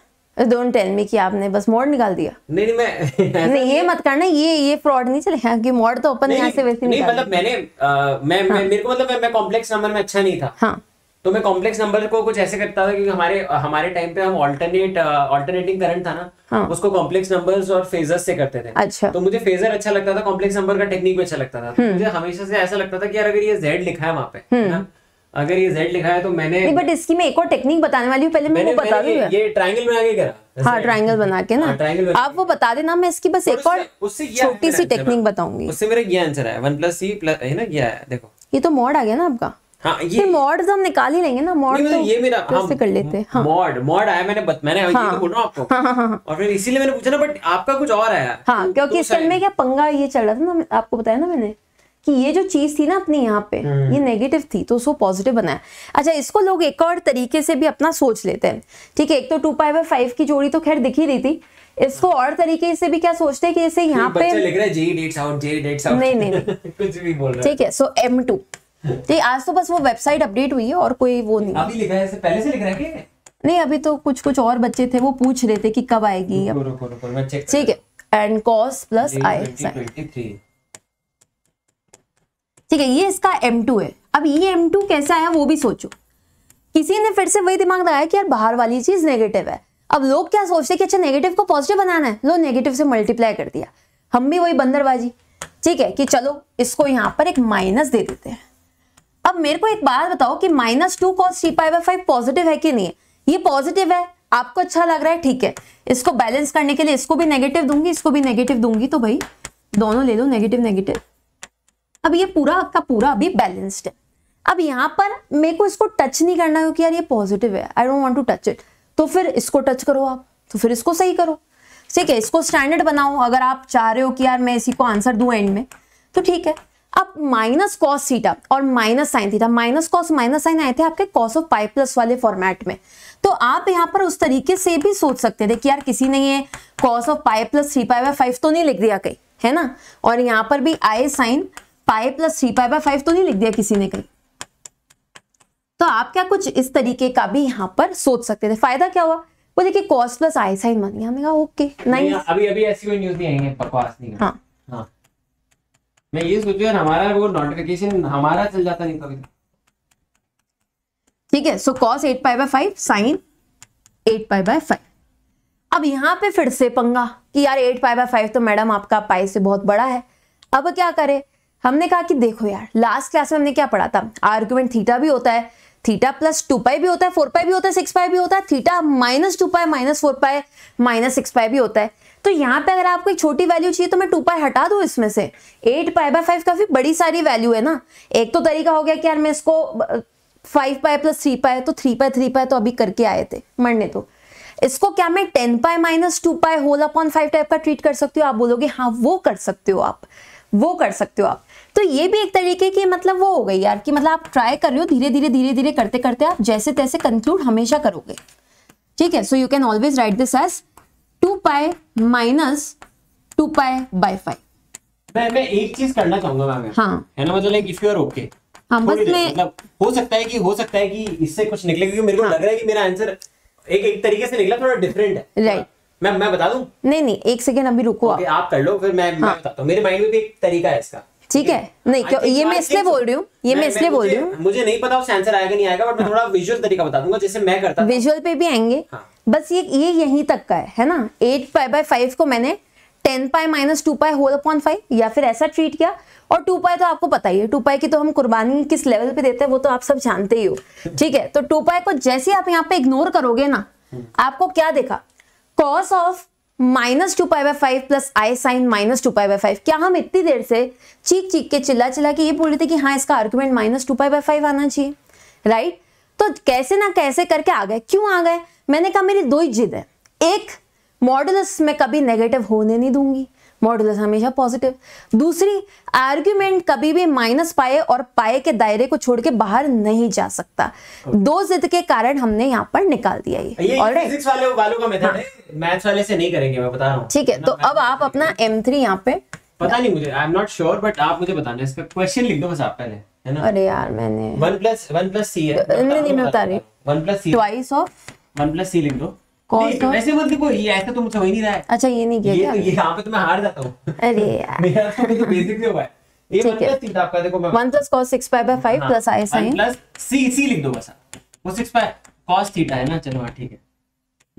डोंट टेल मी कि आपने बस मोड़ निकाल दिया नहीं नहीं मैं *laughs* नहीं ये मत करना ये ये फ्रॉड नहीं चले कि मोड़ तो अपन यहाँ से वैसे नहीं मतलब मैंने uh, मैं हाँ। मेरे को मतलब मैं कॉम्प्लेक्स नंबर में अच्छा नहीं था हाँ तो मैं कॉम्प्लेक्स नंबर को कुछ ऐसे करता था क्योंकि हमारे हमारे टाइम पे हम ऑल्टरनेट ऑल्टरनेटिंग करंट था ना हाँ. उसको कॉम्प्लेक्स नंबर्स और फेजर से करते थे अच्छा तो मुझे फेजर अच्छा लगता था कॉम्प्लेक्स नंबर का टेक्निक भी अच्छा लगता था तो मुझे हमेशा से ऐसा लगता था कि यार अगर ये जेड लिखा है वहां पे ना हम्म। अगर ये जेड लिखा है तो मैंने बट इसकी मैं एक और टेक्निक बताने वाली हूँ पहले मैं वो बता दूँ ये ट्राइंगल बना के करा हाँ ट्राइंगल बना के ना ट्राइंगल हाँ, आप वो बता देना मैं इसकी बस एक और छोटी सी टेक्निक बताऊंगी उससे मेरा ये आंसर है वन प्लस सी प्लस है ना ये देखो ये तो मोड आ गया ना आपका हाँ ये मॉड तो हम निकाल ही लेंगे ना मॉड तो ये मेरा हाँ, कर लेते हाँ। मॉड मॉड आया मैंने बत, मैंने हाँ, तो बोल रहा आपको हाँ, हाँ, हाँ, हाँ। और इसीलिए मैंने पूछा ना बट आपका कुछ और आया हाँ तो क्योंकि तो में क्या पंगा ये चल रहा था ना आपको बताया ना मैंने कि ये जो चीज थी ना अपनी यहाँ पे हम्म। ये नेगेटिव थी तो उसको पॉजिटिव बनाया अच्छा इसको लोग एक और तरीके से भी अपना सोच लेते हैं ठीक है एक तो टू पाई बाई फाइव की जोड़ी तो खैर दिख ही रही थी इसको और तरीके से भी क्या सोचते हैं कि इसे यहाँ पे लिख रहे नहीं नहीं *laughs* कुछ भी बोल रहे है ठीक है सो एम टू नहीं आज तो बस वो वेबसाइट अपडेट हुई है और कोई वो नहीं अभी लिखा है पहले से लिख रहा है कि नहीं अभी तो कुछ कुछ और बच्चे थे वो पूछ रहे थे कि कब आएगी ठीक है एंड कॉस प्लस आई ठीक है ये इसका एम टू है अब ये टू कैसा है वो भी सोचो किसी ने फिर से वही दिमाग लगाया कि यार बाहर वाली चीज नेगेटिव है अब लोग क्या सोचते हैं कि अच्छा नेगेटिव को पॉजिटिव बनाना है लो नेगेटिव से मल्टीप्लाई कर दिया हम भी वही बंदरबाजी ठीक है कि चलो इसको यहाँ पर एक माइनस दे देते हैं अब मेरे को एक बात बताओ कि minus two cos three pi by five positive है कि नहीं है ये पॉजिटिव है आपको अच्छा लग रहा है ठीक है इसको बैलेंस करने के लिए इसको भी नेगेटिव दूंगी इसको भी नेगेटिव दूंगी तो भाई दोनों ले लो नेगेटिव नेगेटिव अब ये पूरा का पूरा अभी बैलेंस्ड है अब यहाँ पर मेरे को इसको टच नहीं करना क्योंकि यार ये पॉजिटिव है I don't want to touch it तो फिर इसको टच करो आप तो फिर इसको सही करो ठीक है इसको स्टैंडर्ड बनाओ अगर आप चाह रहे हो कि यार मैं इसी को आंसर दूं एंड में तो ठीक है अब माइनस कॉस सीटा और minus sine theta minus cos minus sine आए थे आपके कॉस ऑफ पाई प्लस वाले फॉर्मेट में तो आप यहाँ पर उस तरीके से भी सोच सकते थे कि यार किसी ने ये cos of pi plus three pi by five तो नहीं लिख दिया कहीं है ना और यहाँ पर भी i sine pi plus three pi by five तो नहीं लिख दिया किसी ने कहीं तो आप क्या कुछ इस तरीके का भी यहाँ पर सोच सकते थे फायदा क्या हुआ वो देखिए कॉस प्लस आई साइन मान गया हमने कहा ओके नहीं अभी अभी ऐसी कोई न्यूज नहीं आई है बकवास नहीं हाँ हाँ मैं ये सोचू यार हमारा वो नोटिफिकेशन हमारा चल जाता नहीं कभी ठीक है so cos eight pi by five sine eight pi by five अब यहाँ पे फिर से पंगा कि यार एट पाई बाय फाइव तो मैडम आपका पाई से बहुत बड़ा है अब क्या करें हमने कहा कि देखो यार लास्ट क्लास में हमने क्या पढ़ा था आर्गुमेंट थीटा भी होता है थीटा प्लस टू पाई भी होता है फोर पाई भी होता है सिक्स पाई भी होता है theta minus two pi minus four pi minus six pi भी होता है तो यहाँ पे अगर आपको एक छोटी वैल्यू चाहिए तो मैं टू पाई हटा दू इसमें से एट पाई बाय फाइव काफ़ी बड़ी सारी वैल्यू है ना एक तो तरीका हो गया कि यार मैं इसको five pi plus three pi तो थ्री पाई थ्री पाए तो अभी करके आए थे मरने तो इसको क्या मैं ten pi minus two pi whole upon five type का ट्रीट कर सकती हूँ आप बोलोगे हाँ वो कर सकते हो आप वो कर सकते हो आप तो ये भी एक तरीके की मतलब वो हो गई यार कि मतलब आप ट्राई कर रहे हो धीरे धीरे धीरे धीरे करते करते आप जैसे तैसे कंक्लूड हमेशा करोगे ठीक है so you can always write this as two pi minus two pi by five मैं मैं एक चीज करना चाहूंगा मैम हाँ है ना मतलब like if you are okay हाँ बस मैं मतलब हो सकता है कि हो सकता है कि इससे कुछ निकले क्योंकि मेरे को हाँ. लग रहा है कि मेरा आंसर एक एक तरीके से निकला थोड़ा डिफरेंट है राइट right. मैं मैं बता दूं नहीं नहीं एक सेकेंड अभी रुको okay, आप कर लो फिर मैं हाँ. मैं बताता हूँ मेरे माइंड में भी एक तरीका है इसका ठीक है नहीं क्यों ये मैं इसलिए बोल रही हूँ ये मैं इसलिए बोल रही हूँ मुझे नहीं पता उससे आंसर आएगा नहीं आएगा बट मैं थोड़ा विजुअल तरीका बता दूंगा जैसे मैं करता विजुअल पे भी आएंगे हाँ बस ये ये यहीं तक का है है ना एट पाई बाई फाइव को मैंने ten pi minus two pi whole upon five या फिर ऐसा ट्रीट किया और टू पाई तो आपको पता ही है टू पाई की तो हम कुर्बानी किस लेवल पे देते हैं वो तो आप सब जानते ही हो ठीक है तो टू पाई को जैसे आप यहाँ पे इग्नोर करोगे ना आपको क्या देखा cos of minus two pi by five plus i sine minus two pi by five क्या हम इतनी देर से चीख चीख के चिल्ला चिल्ला के ये बोल रहे थे कि हाँ इसका argument minus two pi by five आना चाहिए राइट तो कैसे ना कैसे करके आ गए क्यों आ गए मैंने कहा मेरी दो ही जिद है एक मॉडलस मैं कभी नेगेटिव होने नहीं दूंगी मॉडलस हमेशा पॉजिटिव दूसरी आर्ग्यूमेंट कभी भी माइनस पाए और पाए के दायरे को छोड़ के बाहर नहीं जा सकता दो जिद के कारण हमने यहाँ पर निकाल दिया ये, ये right? वाले वालों का मेथड हाँ। है मैथ्स वाले से नहीं करेंगे मैं बता रहा हूँ ठीक है तो अब आप अपना एम थ्री यहाँ पे पता नहीं मुझे I am not sure but आप मुझे बताना इसका क्वेश्चन लिख दो बस आप पहले है ना अरे यार मैंने one plus one plus C है नहीं नहीं मैं बता रही one plus C twice of one plus C लिख दो वैसे मत मतलब लिखो ये ऐसा तो मुझे समझ नहीं रहा है अच्छा ये नहीं किया ये तो यहाँ पे तो मैं हार जाता हूँ अरे *laughs* मेरा तो बेसिक से तो हुआ है हाँ, हाँ, ठीक है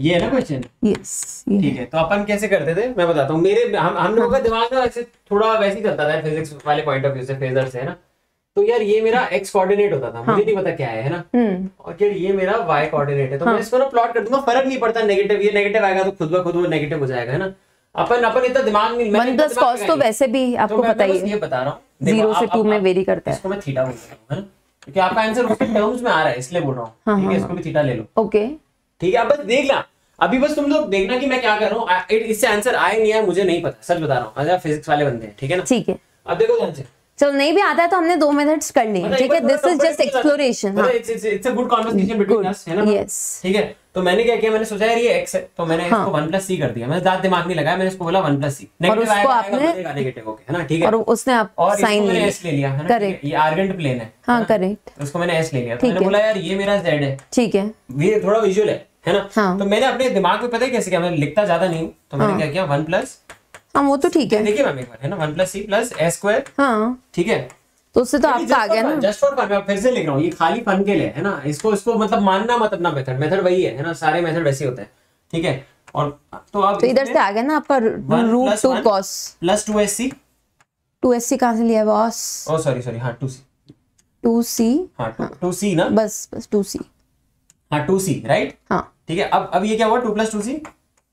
ये ना क्वेश्चन ठीक है तो अपन कैसे करते थे मैं बताता हूँ मेरे दिमाग थोड़ा वैसे ही चलता था फिजिक्स वाले पॉइंट ऑफ व्यू से फेजर से है ना तो यार ये मेरा एक्स हम्म। कोऑर्डिनेट होता था मुझे हाँ। नहीं पता क्या है, है ना हम्म। और यार ये मेरा वाई कोऑर्डिनेट है तो मैं हाँ। इसको ना प्लॉट कर दूंगा फर्क नहीं पड़ता नेगेटिव ये नेगेटिव आएगा तो खुद ब खुद वो नेगेटिव हो जाएगा है ना अपन अपन इतना दिमाग नहीं मैं तो cos तो वैसे भी आपको तो पता ही है ये बता रहा हूं जीरो से 2 में वेरी करता है इसको मैं थीटा बोल रहा हूं क्योंकि आपका आंसर उसके टर्म्स *laughs* में आ रहा है इसलिए बोल रहा हूँ हाँ, ठीक है इसको भी थीटा ले लो ओके ठीक है अब बस देख ला अभी बस तुम लोग देखना कि मैं क्या कर रहा हूँ इससे आंसर आए नहीं आए मुझे नहीं पता सच बता रहा हूँ फिजिक्स वाले बंदे हैं ठीक है ना ठीक है अब देखो ध्यान से चलो नहीं भी आता है तो हमने दो मेथड्स कर लिए मतलब ठीक है this is just exploration it's a good conversation between us है ना यस ठीक है तो मैंने क्या किया मैंने सोचा यार ये x है तो मैंने हाँ. इसको 1 plus c कर दिया मैंने ज्यादा दिमाग नहीं लगाया मैंने इसको बोला 1 plus c नेगेटिव आएगा आपने नेगेटिव ओके है ना ठीक है और उसने आप साइन ले लिया है ना करेक्ट ये आर्गेंट प्लेन है हां करेक्ट उसको मैंने s ले लिया तो मैंने बोला यार ये मेरा z है ठीक है ये थोड़ा विजुअल है है ना हाँ। तो मैंने अपने दिमाग में पता है कैसे किया मैं लिखता ज्यादा नहीं तो मैंने हाँ। क्या किया 1 plus हाँ वो तो ठीक है देखिए मैम एक बार है ना one plus C plus A square हाँ ठीक है तो उससे तो आपका आ गया ना जस्ट फॉर फन मैं फिर से लिख रहा हूँ ये खाली फन के लिए है ना इसको इसको मतलब मानना मत अपना मेथड मेथड वही है है ना सारे मेथड वैसे होते हैं ठीक है और तो आप तो इधर से आ गया ना आपका root two cos plus two S C two S C कहाँ से लिया बॉस ओ सॉरी सॉरी हाँ टू सी टू सी हाँ टू सी हाँ। ना बस बस टू सी हाँ टू सी राइट हाँ ठीक है अब अब ये क्या हुआ टू प्लस टू सी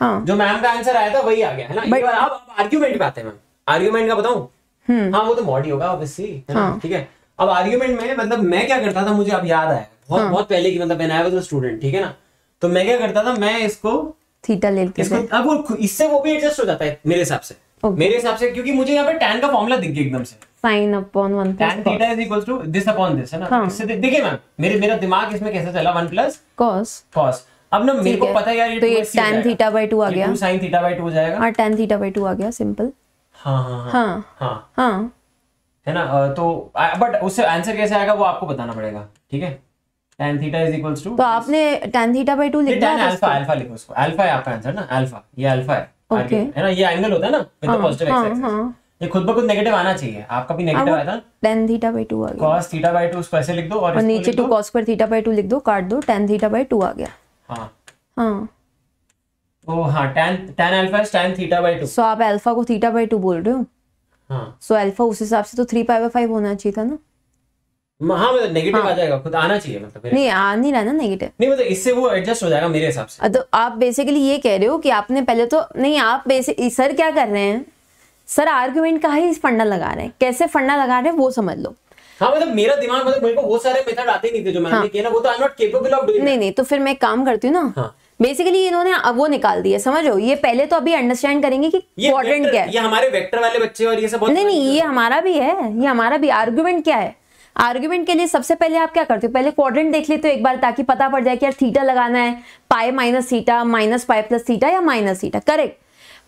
हाँ. जो मैम का आंसर आया था वही आ गया है ना बार तो अब आर्ग्यूमेंट पे आते हैं मैम आर्ग्यूमेंट का बताऊं हम्म। हाँ वो तो मॉड होगा ऑब्वियसली हाँ। ठीक है अब आर्ग्यूमेंट में मतलब मैं क्या करता था मुझे अब याद आया बहुत हाँ. बहुत पहले की मतलब मैंने आया स्टूडेंट ठीक है ना तो मैं क्या करता था मैं इसको थीटा ले इसको अब वो इससे वो भी एडजस्ट हो जाता है मेरे हिसाब से मेरे हिसाब से क्योंकि मुझे यहाँ पे टैन का फॉर्मुला दिख गया एकदम से sine upon one tan theta is equals to this upon this है ना हाँ. इससे देखिए मैम मेरे मेरा दिमाग इसमें कैसे चला वन प्लस कॉस कॉस अब ना मेरे को पता है यार ये तो ये tan थीटा बाय 2 आ गया 2 sin थीटा बाय 2 हो जाएगा हां tan थीटा बाय 2 आ गया सिंपल हां हां हां हां हाँ। है ना तो बट उससे आंसर कैसे आएगा वो आपको बताना पड़ेगा ठीक है tan theta is equals to तो आपने tan थीटा बाय 2 लिखा है अल्फा अल्फा तो। लिखो उसको अल्फा है आपका आंसर ना अल्फा ये अल्फा है ओके है ना ये एंगल होता है ना with the positive X axis ये खुद ब खुद नेगेटिव आना चाहिए आपका भी नेगेटिव आया था tan थीटा बाय 2 आ गया cos थीटा बाय 2 उसको ऐसे लिख दो और, नीचे 2 तो cos स्क्वायर थीटा बाय 2 लिख दो काट दो tan थीटा बाय 2 आ गया तो हाँ। सो हाँ। हाँ, आप अल्फा को थीटा बोल रहे हो सो अल्फा उस हिसाब से तो पाई होना चाहिए था ना हाँ मतलब नेगेटिव हाँ. आ जाएगा खुद आना चाहिए मतलब नहीं आ नहीं रहा ना नेगेटिव नहीं मतलब इससे वो एडजस्ट हो जाएगा मेरे हिसाब से तो आप बेसिकली ये कह रहे हो आपने पहले तो नहीं आप सर क्या कर रहे हैं सर आर्ग्यूमेंट का ही फंडा लगा रहे हैं कैसे फंडा लगा रहे हैं वो समझ लो हाँ मतलब मेरा दिमाग मतलब मेरे को वो सारे मेथड आते नहीं थे जो मैंने हाँ. किए ना वो तो I not capable of doing नहीं नहीं तो फिर मैं काम करती हूँ ना हाँ. बेसिकली इन्होंने अब वो निकाल दिया समझो ये पहले तो अभी अंडरस्टैंड करेंगे कि क्वाड्रेंट क्या है ये हमारे वेक्टर वाले बच्चे और ये सब नहीं नहीं ये हमारा भी है ये हमारा भी आर्ग्यूमेंट क्या है आर्ग्यूमेंट के लिए सबसे पहले आप क्या करते हो पहले क्वाड्रेंट देख लेते हो एक बार ताकि पता पड़ जाए कि यार थीटा लगाना है pi minus theta minus pi plus theta या minus theta correct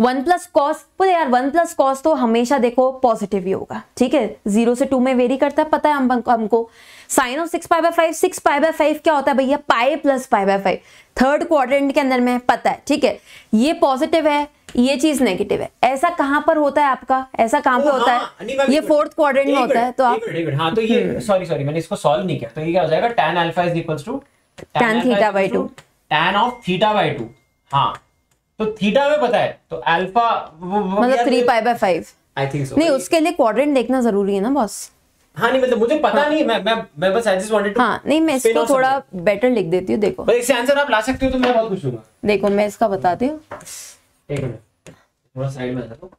one plus cos बोले यार वन प्लस कॉस तो हमेशा देखो पॉजिटिव ही होगा ठीक है जीरो से टू में वेरी करता है पता है हम हमको sine of six pi by five six pi by five क्या होता है भैया pi plus pi by five third quadrant के अंदर में पता है ठीक है ये पॉजिटिव है ये चीज नेगेटिव है ऐसा कहां पर होता है आपका ऐसा कहां पर हाँ, होता है हाँ, ये फोर्थ क्वाड्रेंट में होता है तो आप हाँ तो ये सॉरी हम्म। सॉरी मैंने इसको सॉल्व नहीं किया तो ये क्या हो जाएगा tan alpha is equals to tan theta by two tan of theta by two हाँ तो थीटा हमें पता है तो अल्फा मतलब three pi by five I think so नहीं उसके लिए क्वाड्रेंट देखना जरूरी है ना बॉस हाँ नहीं मतलब मुझे पता हाँ. नहीं मैं मैं मैं बस आई जस्ट वांटेड हाँ नहीं मैं इसको थोड़ा बेटर लिख देती हूँ देखो इससे आंसर आप ला सकते हो तो मैं बहुत खुश हूँ देखो मैं इसका बताती हूँ एक थोड़ा साइड में रखो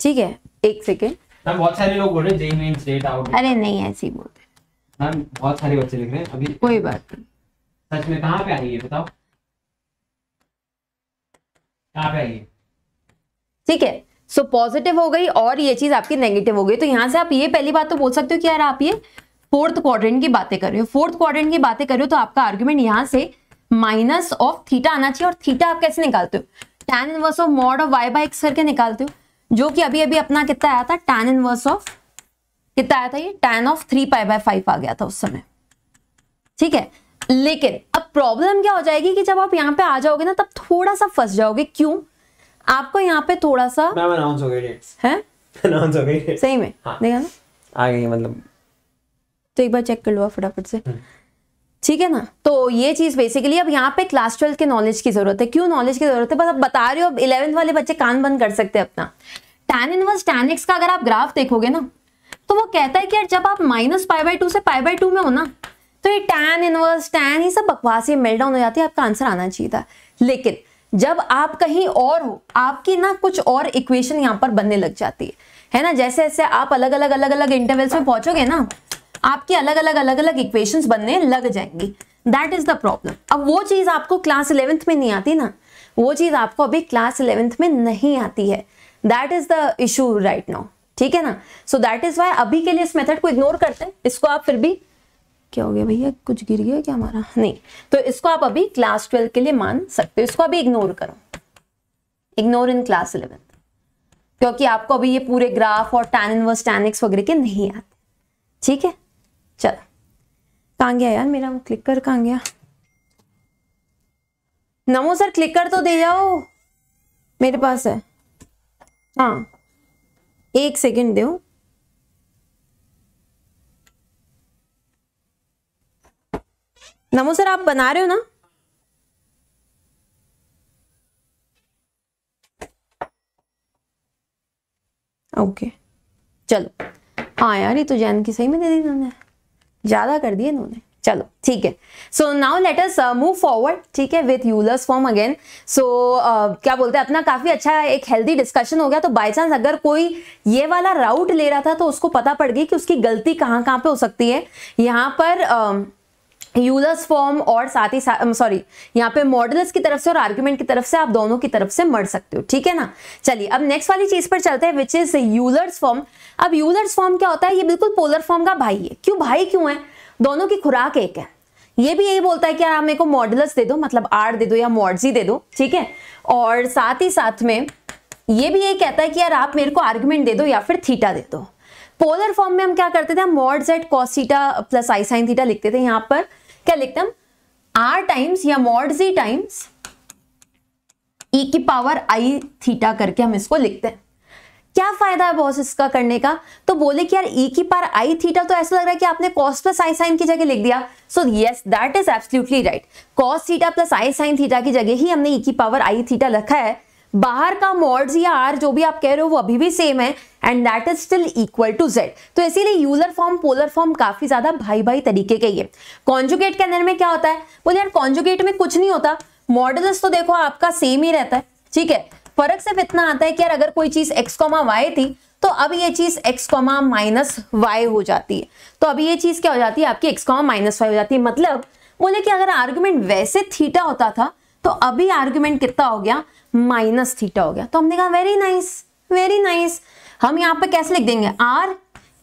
ठीक है एक सेकेंड मैम बहुत सारे लोग बोल रहे जेई मेन स्टेट आउट अरे नहीं ऐसे ही बोलते मैम बहुत सारे बच्चे लिख रहे हैं अभी कोई बात नहीं सच में कहाँ पे आई है बताओ ठीक है सो पॉजिटिव हो गई और ये चीज आपकी नेगेटिव हो गई तो यहां से आप ये पहली बात तो बोल सकते हो कि यार आप ये फोर्थ क्वाड्रेंट की बातें कर रहे हो फोर्थ क्वाड्रेंट की बातें कर रहे हो तो आपका आर्ग्यूमेंट यहां से माइनस ऑफ थीटा आना चाहिए और थीटा आप कैसे निकालते हो tan inverse of mod of y by x करके निकालते हो जो कि अभी अभी अपना कितना आया था टैन इनवर्स ऑफ कितना आया था ये tan of three pi by five आ गया था उस समय ठीक है लेकिन प्रॉब्लम क्या हो जाएगी कि जब आप यहाँ पे आ जाओगे ना तब थोड़ा सा फंस जाओगे क्यों आपको यहाँ पे थोड़ा सा मैम अनाउंस हो गई डेट्स हैं अनाउंस *laughs* हो गई सही में हाँ। देखा ना आ गई मतलब तो एक बार चेक कर लो फटाफट से हम्म। ठीक है ना तो ये चीज बेसिकली अब यहाँ पे क्लास ट्वेल्थ के नॉलेज की जरूरत है क्यों नॉलेज की जरूरत है बस आप बता रहे हो अब इलेवेंथ वाले बच्चे कान बंद कर सकते हैं अपना टेन इनवर्स टेन एक्स का अगर आप ग्राफ देखोगे ना तो वो कहता है कि यार जब आप माइनस पाई बाई टू से पाई बाई टू में हो ना तो ये टैन इनवर्स टैन ये सब बकवास ये मेल्टाउन हो जाती है आपका आंसर आना चाहिए था लेकिन जब आप कहीं और हो आपकी ना कुछ और इक्वेशन यहाँ पर बनने लग जाती है है ना जैसे जैसे आप अलग अलग अलग अलग इंटरवल्स में पहुंचोगे ना आपकी अलग अलग अलग अलग इक्वेशंस बनने लग जाएंगी दैट इज द प्रॉब्लम अब वो चीज आपको क्लास इलेवेंथ में नहीं आती ना वो चीज आपको अभी क्लास इलेवेंथ में नहीं आती है that is the issue right now ठीक है ना सो दैट इज वाई अभी के लिए इस मेथड को इग्नोर करते हैं इसको आप फिर भी क्या हो गया भैया कुछ गिर गया क्या हमारा नहीं तो इसको आप अभी क्लास ट्वेल्व के लिए मान सकते हो इसको अभी इग्नोर करो इग्नोर इन क्लास इलेवेंथ क्योंकि आपको अभी ये पूरे ग्राफ और टैन इन टैन एक्स वगैरह के नहीं आते ठीक है चलो कहाँ गया यार मेरा क्लिक कर कहाँ गया नमो सर क्लिक कर तो दे जाओ मेरे पास है हाँ एक सेकेंड दो नमो सर आप बना रहे हो ना ओके चलो हाँ यार ये तो जैन की सही में दे दी इन्होंने ज़्यादा कर दिए इन्होंने चलो ठीक है so now let us move forward ठीक है with Euler's form again so क्या बोलते हैं अपना काफी अच्छा एक हेल्दी डिस्कशन हो गया तो बाई चांस अगर कोई ये वाला राउट ले रहा था तो उसको पता पड़ गई कि उसकी गलती कहाँ कहाँ पे हो सकती है यहाँ पर uh, यूजर्स फॉर्म और साथ ही साथ सॉरी um, यहाँ पे मॉडल्स की तरफ से और आर्ग्यूमेंट की तरफ से आप दोनों की तरफ से मर सकते हो ठीक है ना चलिए अब नेक्स्ट वाली चीज पर चलते हैं विच इज यूलर्स फॉर्म अब यूलर्स फॉर्म क्या होता है ये बिल्कुल पोलर फॉर्म का भाई है क्यों भाई क्यों है दोनों की खुराक एक है ये भी यही बोलता है कि यार मेरे को मॉडल्स दे दो मतलब आर दे दो या मॉडजी दे दो ठीक है और साथ ही साथ में ये भी यही कहता है कि यार आप मेरे को आर्ग्यूमेंट दे दो या फिर थीटा दे दो पोलर फॉर्म में हम क्या करते थे mod z cos theta plus i sine theta लिखते थे यहाँ पर क्या लिखते हम आर टाइम्स या मॉड जी टाइम्स ई की पावर आई थीटा करके हम इसको लिखते हैं क्या फायदा है बॉस इसका करने का तो बोले कि यार ई e की पार आई थीटा तो ऐसा लग रहा है कि आपने कॉस प्लस आई साइन की जगह लिख दिया so yes that is absolutely right cos theta plus i sine theta की जगह ही हमने ई e की पावर आई थीटा लिखा है बाहर का मॉड्स या आर जो भी आप कह रहे हो वो अभी भी सेम है and that is still equal to z तो इसीलिए यूलर फॉर्म पोलर फॉर्म काफी ज्यादा भाई भाई तरीके के ये कॉन्जुगेट के अंदर में क्या होता है बोले यार कॉन्जुगेट में कुछ नहीं होता मॉडल्स तो देखो आपका सेम ही रहता है ठीक है फर्क सिर्फ इतना आता है कि यार अगर कोई चीज एक्स कॉमा वाई थी तो अब ये चीज x कॉमा माइनस वाई हो जाती है तो अभी ये चीज क्या हो जाती है आपकी x कॉमा माइनस वाई हो जाती है मतलब बोले कि अगर आर्ग्यूमेंट वैसे थीटा होता था तो अभी आर्ग्यूमेंट कितना हो गया माइनस थीटा हो गया तो हमने कहा वेरी नाइस वेरी नाइस हम यहाँ पे कैसे लिख देंगे आर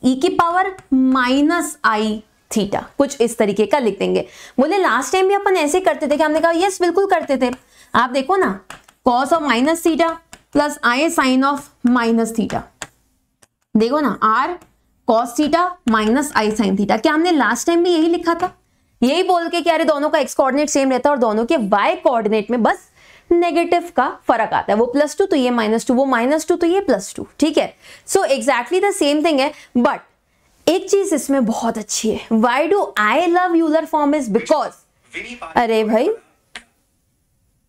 ई e की पावर माइनस आई थीटा कुछ इस तरीके का लिख देंगे बोले लास्ट टाइम भी अपन ऐसे करते थे कि हमने कहा यस बिल्कुल करते थे आप देखो ना cos of minus theta plus i sine of minus theta देखो ना r cos theta minus i sine theta क्या हमने लास्ट टाइम भी यही लिखा था यही बोल के कि अरे दोनों का एक्स कोऑर्डिनेट सेम रहता है और दोनों के वाई कोऑर्डिनेट में बस नेगेटिव का फर्क आता है वो प्लस टू तो ये माइनस टू वो माइनस टू तो ये प्लस टू ठीक है so exactly the same thing है बट एक चीज इसमें बहुत अच्छी है why do I love Euler form is because अरे भाई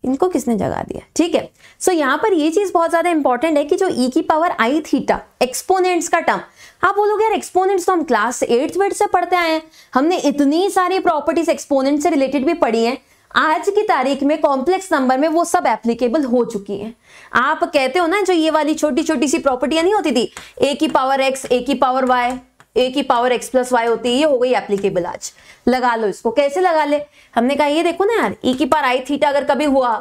इनको किसने जगा दिया ठीक है सो so, यहां पर ये चीज बहुत ज्यादा इंपॉर्टेंट है कि जो ई e की पावर आई थीटा एक्सपोनेंट्स का टर्म आप बोलोगे यार एक्सपोनेंट्स तो हम क्लास एट्थ वेट से पढ़ते आए हैं हमने इतनी सारी प्रॉपर्टीज एक्सपोनेंट से रिलेटेड भी पढ़ी हैं आज की तारीख में कॉम्प्लेक्स नंबर में वो सब एप्लीकेबल हो चुकी है आप कहते हो ना जो ये वाली छोटी छोटी सी प्रॉपर्टियां नहीं होती थी ए की पावर एक्स ए की पावर वाई ए की पावर एक्स प्लस वाई होती है ये हो गई एप्लीकेबल आज लगा लो इसको कैसे लगा ले हमने कहा ये देखो ना यार ई e की पावर आई थीटा अगर कभी हुआ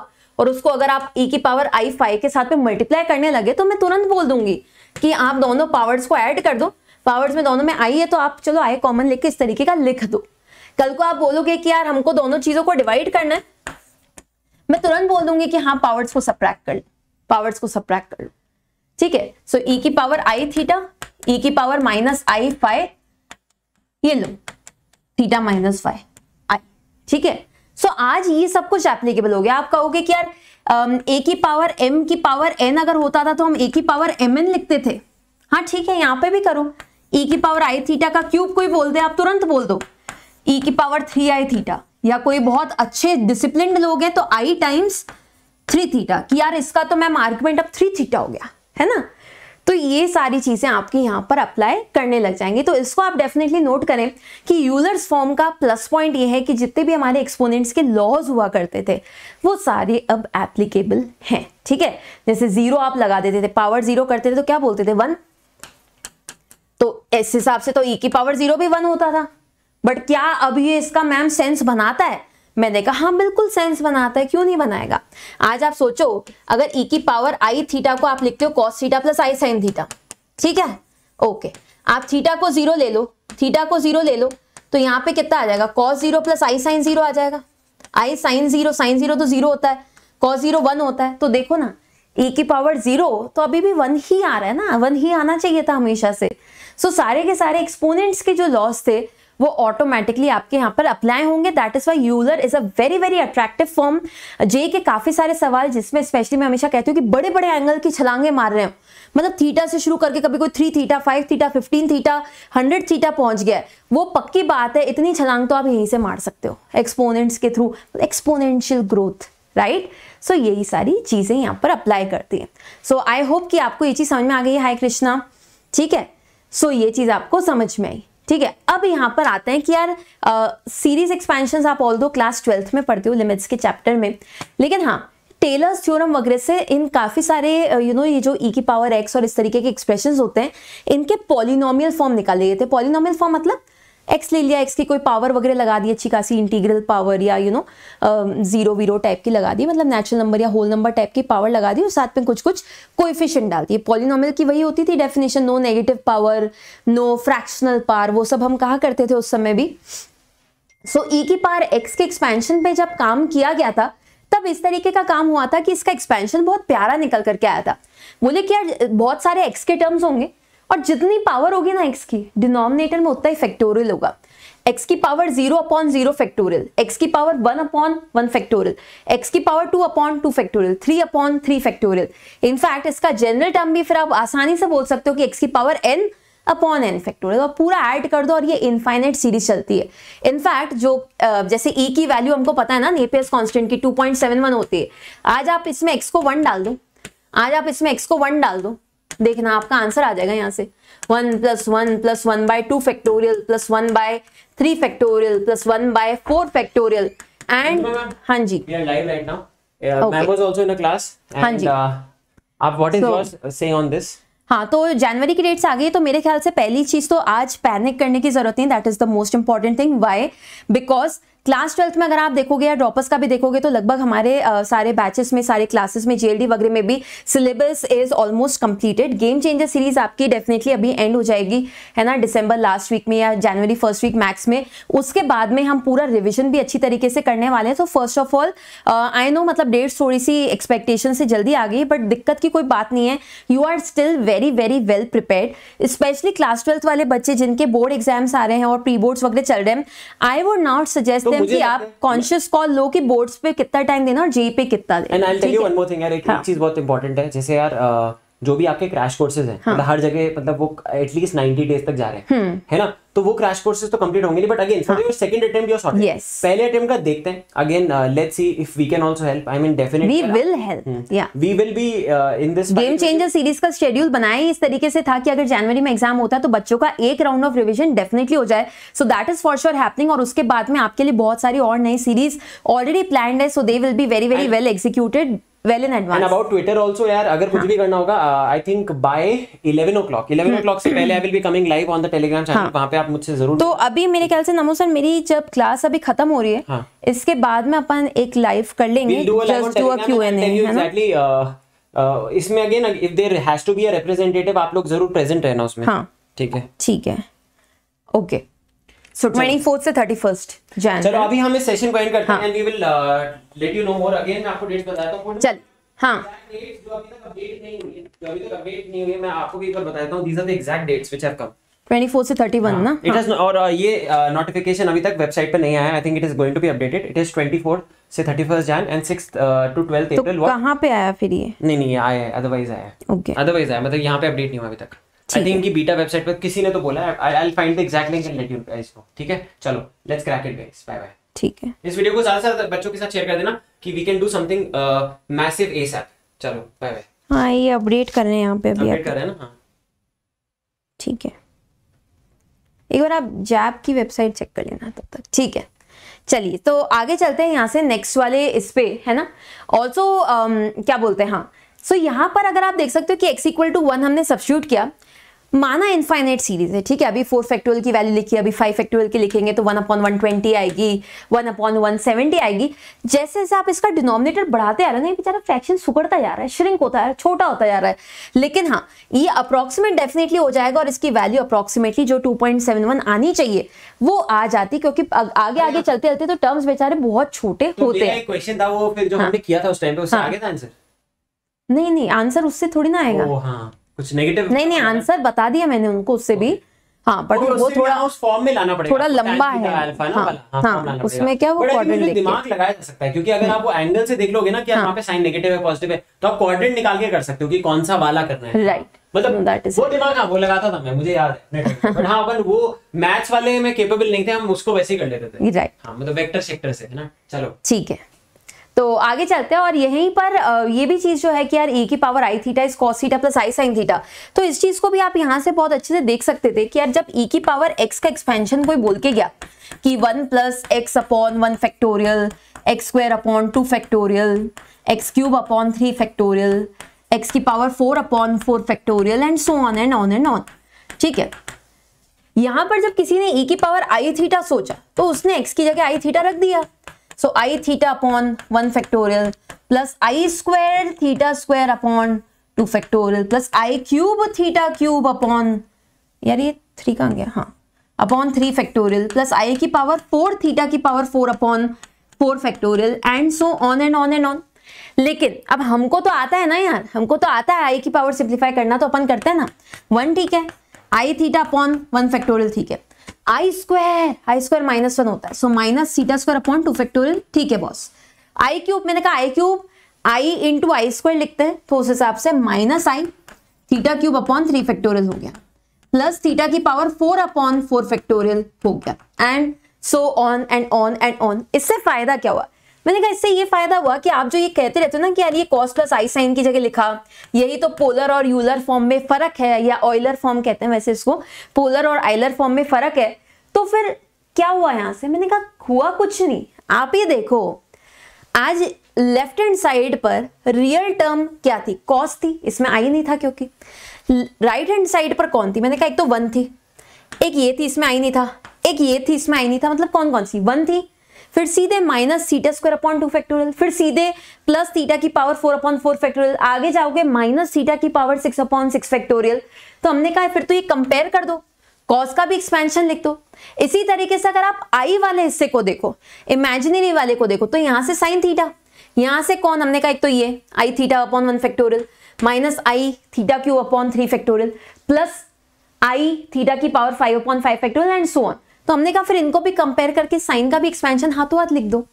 और उसको अगर आप ई e की पावर आई फाइव के साथ में मल्टीप्लाई करने लगे तो मैं तुरंत बोल दूंगी कि आप दोनों पावर्स को ऐड कर दो पावर्स में दोनों में आई है तो आप चलो आई कॉमन लेके इस तरीके का लिख दो कल को आप बोलोगे कि यार हमको दोनों चीजों को डिवाइड करना है मैं तुरंत बोल दूंगी कि हाँ पावर्स को सप्रैक्ट कर लो पावर्स को सप्रैक्ट कर लो ठीक है सो ई e की पावर आई थीटा ई की पावर माइनस आई फाइव ये लो थीटा माइनस फाइव आई ठीक है सो आज ये सब कुछ एप्लीकेबल हो गया आप कहोगे कि यार ए की पावर एम की पावर एन अगर होता था तो हम ए की पावर एम एन लिखते थे हाँ ठीक है यहाँ पे भी करो ई e की पावर आई थीटा का क्यूब कोई बोल दे आप तुरंत बोल दो ई e की पावर थ्री आई थीटा या कोई बहुत अच्छे डिसिप्लिन लोग हैं तो आई टाइम्स थ्री थीटा कि यार इसका तो मैम आर्ग्यूमेंट अब थ्री थीटा हो गया है ना तो ये सारी चीज़ें आपकी यहाँ पर अप्लाई करने लग जाएंगी तो इसको आप डेफिनेटली नोट करें कि यूलर्स फॉर्म का प्लस पॉइंट ये है कि जितने भी हमारे एक्सपोनेंट्स के लॉज हुआ करते थे वो सारे अब एप्लीकेबल हैं ठीक है जैसे जीरो आप लगा देते थे पावर जीरो करते थे तो क्या बोलते थे वन तो इस हिसाब से तो ई की पावर जीरो भी वन होता था बट क्या अब ये इसका मैम सेंस बनाता है मैंने कहा हाँ बिल्कुल सेंस बनाता है क्यों नहीं बनाएगा आज आप सोचो अगर ई e की पावर आई थीटा को आप लिखते हो cos theta plus i sine theta ठीक है ओके आप थीटा को जीरो ले लो थीटा को जीरो ले लो तो यहाँ पे कितना आ जाएगा cos zero plus i sine zero आ जाएगा i sine zero sine zero तो जीरो होता है कॉस जीरो वन होता है तो देखो ना ए e की पावर जीरो तो अभी भी वन ही आ रहा है ना वन ही आना चाहिए था हमेशा से सो so, सारे के सारे एक्सपोनेंट्स के जो लॉस थे वो ऑटोमेटिकली आपके यहाँ पर अप्लाई होंगे that is why Euler is a very very attractive form जे के काफी सारे सवाल जिसमें स्पेशली मैं हमेशा कहती हूँ कि बड़े बड़े एंगल की छलांगे मार रहे हो मतलब थीटा से शुरू करके कभी कोई three theta five theta fifteen theta hundred theta पहुंच गया वो पक्की बात है इतनी छलांग तो आप यहीं से मार सकते हो एक्सपोनेंट्स के through exponential growth right so यही सारी चीज़ें यहाँ पर अप्लाई करती हैं सो आई होप कि आपको ये चीज़ समझ में आ गई है हाय कृष्णा ठीक है सो so, ये चीज़ आपको समझ में आई ठीक है अब यहाँ पर आते हैं कि यार सीरीज एक्सपेंशन आप ऑल दो क्लास ट्वेल्थ में पढ़ते हो लिमिट्स के चैप्टर में लेकिन हाँ टेलर्स थ्योरम वगैरह से इन काफ़ी सारे यू नो ये जो ई e की पावर एक्स और इस तरीके के एक्सप्रेशन होते हैं इनके पॉलिनोमियल फॉर्म निकाले गए थे पॉलिनोमियल फॉर्म मतलब एक्स ले लिया एक्स की कोई पावर वगैरह लगा दी अच्छी खासी इंटीग्रल पावर या यू नो जीरो वीरो टाइप की लगा दी मतलब नेचुरल नंबर या होल नंबर टाइप की पावर लगा दी और साथ में कुछ कुछ कोइफिशियंट डाल दिए पॉलिनॉमियल की वही होती थी definition no negative power no fractional power वो सब हम कहा करते थे उस समय भी सो ई e की पार एक्स के एक्सपेंशन पे जब काम किया गया था तब इस तरीके का काम हुआ था कि इसका एक्सपेंशन बहुत प्यारा निकल करके आया था बोले कि यार बहुत सारे एक्स के टर्म्स होंगे और जितनी पावर होगी ना एक्स की डिनोमिनेटर में उतना ही फैक्टोरियल होगा एक्स की power zero upon zero factorial x की power one upon one factorial x की power two upon two factorial three upon three factorial in fact इसका जनरल टर्म भी फिर आप आसानी से बोल सकते हो कि एक्स की power n upon n factorial और पूरा ऐड कर दो और ये इनफाइनाइट सीरीज चलती है इनफैक्ट जो जैसे ई e की वैल्यू हमको पता है ना नेपियस कॉन्स्टेंट की टू होती है आज आप इसमें एक्स को वन डाल दो आज आप इसमें एक्स को वन डाल दो देखना आपका आंसर आ जाएगा यहाँ से one plus one plus one by two factorial plus one by three factorial plus one by four factorial and हाँ जी हाँ जी uh, आप what is your say this हाँ तो जनवरी की डेट्स आ गई तो मेरे ख्याल से पहली चीज तो आज पैनिक करने की जरूरत नहीं that is the most important thing why because class twelfth में अगर आप देखोगे या ड्रॉपर्स का भी देखोगे तो लगभग हमारे आ, सारे बैचेस में सारे क्लासेस में जेएलडी वगैरह में भी syllabus is almost completed game changer series आपकी डेफिनेटली अभी एंड हो जाएगी है ना डिसंबर लास्ट वीक में या जनवरी फर्स्ट वीक मैक्स में उसके बाद में हम पूरा रिविजन भी अच्छी तरीके से करने वाले हैं तो first of all I know मतलब डेट्स थोड़ी सी एक्सपेक्टेशन से जल्दी आ गई बट दिक्कत की कोई बात नहीं है you are still very very well prepare specially class twelfth वाले बच्चे जिनके बोर्ड एग्जाम्स आ रहे हैं और प्री बोर्ड्स वगैरह चल रहे हैं I would not suggest emergency आप कॉन्शियस कॉल लो कि बोर्ड्स पे कितना टाइम देना और जे पे कितना देना and I tell you one more thing यार एक हाँ। चीज बहुत इंपॉर्टेंट है जैसे यार जो भी आपके क्रैश कोर्सेज हैं मतलब हाँ। हर जगह मतलब वो एटलीस्ट नाइनटी डेज तक जा रहे हैं हम्म। है ना तो वो क्रैश कोर्सेज तो कंप्लीट होंगे नहीं but again for your second attempt your sorted पहले अटेम्प्ट का देखते हैं again let's see if we can also help I mean definitely we will help या we will be in this game changer series का schedule बनाया इस तरीके से था कि अगर जनवरी में एग्जाम होता तो बच्चों का एक राउंड ऑफ रिविजन डेफिनेटली हो जाए so that is for sure happening और उसके बाद में आपके लिए बहुत सारी और नई सीरीज ऑलरेडी प्लान है so they will be very very well executed well in advance about Twitter also यार अगर कुछ भी करना होगा I think by eleven o'clock eleven से पहले I will be coming live on the Telegram channel वहां पे आप मुझसे जरूर तो अभी मेरे ख्याल से नमो सर मेरी जब क्लास अभी खत्म हो रही है हाँ। इसके बाद में अपन एक लाइव कर लेंगे जस्ट डू अ इसमें again if there has to be a representative आप लोग जरूर प्रेजेंट रहना उसमें हाँ। ठीक है ठीक है ओके नोटिफिकेशन हाँ। uh, हाँ। अभी तक वेबसाइट हाँ। uh, uh, नहीं आया I think it is going to updated it is say Jain and to अप्रैल कहां पे आया फिर ये नहीं नहीं आया अदरवाइज आया ओके अदरवाइज आया मतलब यहां पे अपडेट नहीं हुआ अभी तक आई थिंक की बीटा वेबसाइट पर किसी ने तो बोला I I find the exact link and let you guys know ठीक है चलो let's crack it guys bye bye ठीक है इस वीडियो को ज्यादा से ज्यादा बच्चों के साथ शेयर कर देना कि we can do something massive ASAP चलो बाय बाय हां ये अपडेट कर रहे हैं यहां पे अभी अपडेट कर रहे हैं ना हाँ ठीक है एक बार आप जैप की वेबसाइट चेक कर लेना तब तक ठीक है चलिए तो आगे चलते हैं यहाँ से नेक्स्ट वाले इस पे है ना ऑल्सो um, क्या बोलते हैं हाँ सो so, यहाँ पर अगर आप देख सकते हो कि x इक्वल टू वन हमने सब्सिट्यूट किया माना इनफाइनाइट सीरीज है ठीक है अभी फोर फैक्टोरियल की वैल्यू लिखी अभी फाइव फैक्टोरियल की लिखेंगे तो वन अपॉन वन ट्वेंटी आएगी वन अपॉन वन सेवेंटी आएगी जैसे जैसे आप इसका डिनोमिनेटर बढ़ाते आ रहे ना ये बेचारा फ्रैक्शन सुखड़ता जा रहा है श्रिंक होता है छोटा होता जा रहा है लेकिन हाँ ये अप्रोक्सीमेट डेफिनेटली हो जाएगा और इसकी वैल्यू अप्रोक्सीमेटली जो टू पॉइंट सेवन वन आनी चाहिए वो आ जाती क्योंकि आगे आगे हाँ। चलते चलते तो टर्म्स बेचारे बहुत छोटे तो होते हैं क्वेश्चन था वो फिर जो हाँ। हमने किया था उस टाइम पे उससे हाँ। आगे था आंसर नहीं नहीं आंसर उससे थोड़ी ना आएगा कुछ नेगेटिव नहीं नहीं आंसर बता दिया मैंने उनको उससे भी हाँ पर वो थोड़ा उस फॉर्म में लाना पड़ेगा थोड़ा लंबा है हाँ, हाँ, हाँ, उसमें क्या वो क्वाड्रेंट दिमाग लगाया जा सकता है क्योंकि अगर आप वो एंगल से देख लोगे ना कि यहाँ पे साइन नेगेटिव है पॉजिटिव है तो आप क्वाड्रेंट निकाल के कर सकते हो कि कौन सा वाला करना है राइट मतलब वो दिमाग वो लगाता था मैं मुझे याद है बट हाँ अपन वो मैथ्स वाले में केपेबल नहीं थे हम उसको वैसे ही कर लेते थे राइट हाँ मतलब वेक्टर सेक्टर से है ना चलो ठीक है तो आगे चलते हैं और यहीं पर ये भी चीज़ जो है कि यार ए की power i theta is cos theta plus i sine theta तो इस चीज़ को भी आप यहाँ से बहुत अच्छे से देख सकते थे कि यार जब ई e की पावर एक्स का एक्सपेंशन कोई बोल के गया कि one plus x upon one factorial x square upon two factorial x cube upon three factorial x की power four upon four factorial and so on and on and on ठीक है यहाँ पर जब किसी ने ई e की power i theta सोचा तो उसने एक्स की जगह आई थीटा रख दिया so i theta upon one factorial plus i square theta square upon two factorial plus i cube theta cube upon यार ये थ्री कहाँ गया हाँ upon three factorial plus i की पावर फोर थीटा की power four upon four factorial and so on and on and on लेकिन अब हमको तो आता है ना यार हमको तो आता है आई की पावर सिंप्लीफाई करना तो अपन करते हैं ना वन ठीक है i theta upon one factorial ठीक है i square i square minus one होता है so minus theta square upon two factorial ठीक है बॉस आई क्यूब मैंने कहा i cube i into i square लिखते हैं तो उस हिसाब से minus i theta cube upon three factorial हो गया प्लस थीटा की power four upon four factorial हो गया and so on and on and on इससे फायदा क्या हुआ मैंने कहा इससे ये फायदा हुआ कि आप जो ये कहते रहते हो ना कि यार ये कॉस प्लस आई साइन की जगह लिखा यही तो पोलर और यूलर फॉर्म में फर्क है या ऑयलर फॉर्म कहते हैं वैसे इसको पोलर और आइलर फॉर्म में फर्क है तो फिर क्या हुआ यहां से मैंने कहा हुआ कुछ नहीं आप ये देखो आज लेफ्ट हैंड साइड पर रियल टर्म क्या थी कॉस थी इसमें आई नहीं था क्योंकि राइट हैंड साइड पर कौन थी मैंने कहा एक तो वन थी एक ये थी इसमें आई नहीं था एक ये थी इसमें आई नहीं था मतलब कौन कौन सी वन थी फिर सीधे minus theta square upon two factorial फिर सीधे प्लस थीटा की power four upon four factorial आगे जाओगे माइनस सीटा की power six upon six factorial तो हमने कहा फिर तो ये कंपेयर कर दो कॉस का भी एक्सपेंशन लिख दो इसी तरीके से अगर आप आई वाले हिस्से को देखो इमेजिनरी वाले को देखो तो यहां से साइन थीटा यहां से कौन हमने कहा एक तो ये i theta upon one factorial minus i theta cube upon three factorial plus i theta की power five upon five factorial and so on तो हमने कहा फिर इनको भी कंपेयर करके साइन का भी एक्सपेंशन हाथों हाथ लिख दो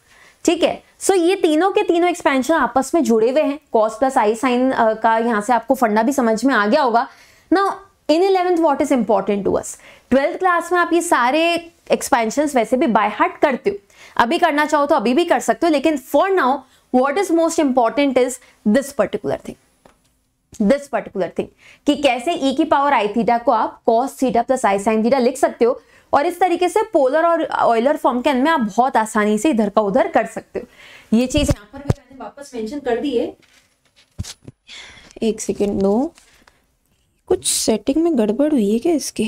ठीक है सो so, ये तीनों के तीनों एक्सपेंशन आपस में जुड़े हुए हैं कॉस प्लस आई साइन का यहाँ से आपको फंडा भी समझ में आ गया होगा ना in eleventh what is important to us twelfth class में आप ये सारे एक्सपेंशन वैसे भी बाय हार्ट करते हो अभी करना चाहो तो अभी भी कर सकते हो लेकिन for now what is most important is this particular thing this particular thing कि कैसे ई e की पावर आई थीटा को आप cos theta plus i sine theta लिख सकते हो और इस तरीके से पोलर और ऑयलर फॉर्म के अंदर में आप बहुत आसानी से इधर का उधर कर सकते हो ये चीज यहाँ पर भी मैंने वापस मेंशन कर दी है एक सेकेंड दो कुछ सेटिंग में गड़बड़ हुई है क्या इसके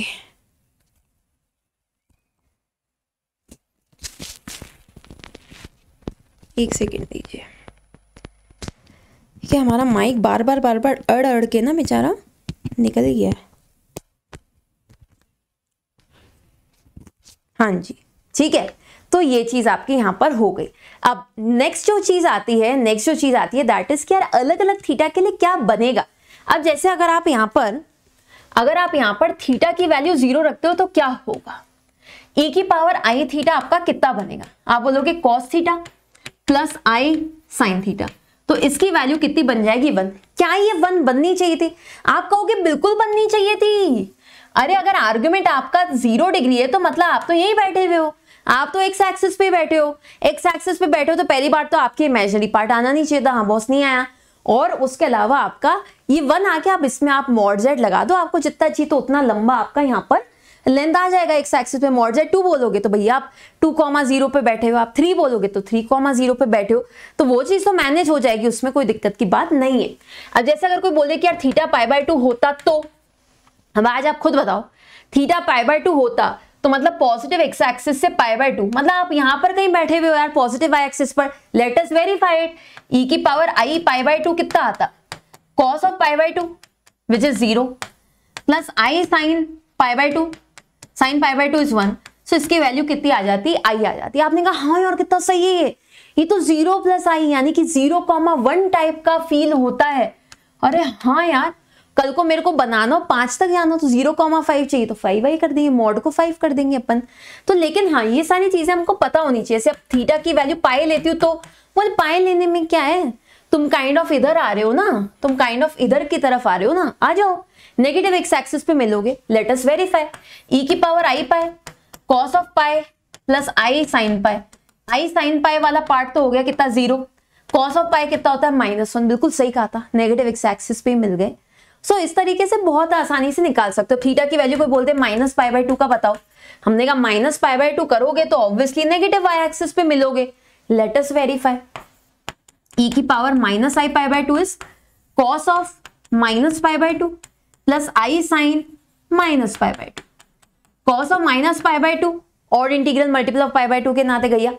एक सेकेंड दीजिए क्या हमारा माइक बार बार बार बार अड़ अड़ के ना बेचारा निकल गया हाँ जी ठीक है तो ये चीज़ आपके यहाँ पर हो गई अब नेक्स्ट जो चीज़ आती है नेक्स्ट जो चीज़ आती है दैट इज़ कि अलग अलग थीटा के लिए क्या बनेगा अब जैसे अगर आप यहाँ पर अगर आप यहाँ पर थीटा की वैल्यू जीरो रखते हो तो क्या होगा e की पावर आई थीटा आपका कितना बनेगा आप बोलोगे cos theta plus i sine theta तो इसकी वैल्यू कितनी बन जाएगी वन क्या ये वन बननी चाहिए थी आप कहोगे बिल्कुल बननी चाहिए थी अरे अगर आर्ग्यूमेंट आपका जीरो डिग्री है तो मतलब आप तो यही बैठे हुए हो आप तो एक्स एक्सिस पे बैठे हो एक्स एक्सिस पे बैठे हो तो पहली बार तो आपके इमेजनरी पार्ट आना नहीं चाहिए था हाँ बॉस नहीं आया और उसके अलावा आपका ये वन आके आप इसमें आप मॉडजेड लगा दो आपको जितना चाहिए तो उतना लंबा आपका यहाँ पर लेंथ आ जाएगा एक्स एक्सिस पे मॉडजेड टू बोलोगे तो भैया आप टू कॉमा जीरो पे बैठे हो आप थ्री बोलोगे तो थ्री कॉमा जीरो पे बैठे हो तो वो चीज़ तो मैनेज हो जाएगी उसमें कोई दिक्कत की बात नहीं है अब जैसे अगर कोई बोले कि यार थीटा पाई बाय टू होता तो अब आज आप खुद बताओ थीटा पाई बाय टू होता तो मतलब पॉजिटिव एक्स एक्सिस से पाई बाय टू मतलब आप यहां पर कहीं बैठे हुए हो यार पॉजिटिव वाई एक्सिस पर लेटेस्ट वेरीफाई इट ई की power i pi by two कितना आता cos of pi by two which is zero plus i sine pi by two sine pi by two is one so इसकी value कितनी आ जाती है आई आ जाती है आपने कहा हाँ यार कितना सही है ये ये तो जीरो प्लस आई यानी कि जीरो कॉमा वन टाइप का फील होता है अरे हाँ यार कल को मेरे को बनाना पांच तक जाना तो जीरो कॉमा फाइव चाहिए तो फाइव आई कर देंगे मॉड को फाइव कर देंगे अपन तो लेकिन हाँ ये सारी चीजें हमको पता होनी चाहिए जैसे अब थीटा की वैल्यू पाए लेती हूँ तो बोले पाए लेने में क्या है तुम काइंड ऑफ इधर आ रहे हो ना तुम काइंड ऑफ इधर की तरफ आ रहे हो ना आ जाओ नेगेटिव एक्स एक्सिस पे मिलोगे लेट अस वेरीफाई ई की power i pi cos of pi plus i sine pi i sine पाए वाला पार्ट तो हो गया कितना जीरो कॉस ऑफ पाए कितना होता है माइनस वन बिल्कुल सही कहा था नेगेटिव एक्स एक्सिस पे मिल गए सो so, इस तरीके से बहुत आसानी से निकाल सकते हो थीटा की वैल्यू कोई बोलते हैं माइनस पाई बाई टू का बताओ हमने कहा माइनस पाई बाई टू करोगे तो ऑब्वियसली नेगेटिव वाई एक्सिस पे मिलोगे लेटस वेरीफाई ई की power minus i pi by two is cos of minus pi by two plus i sine minus pi by two cos of minus pi by two और integral multiple of pi by two के नाते guys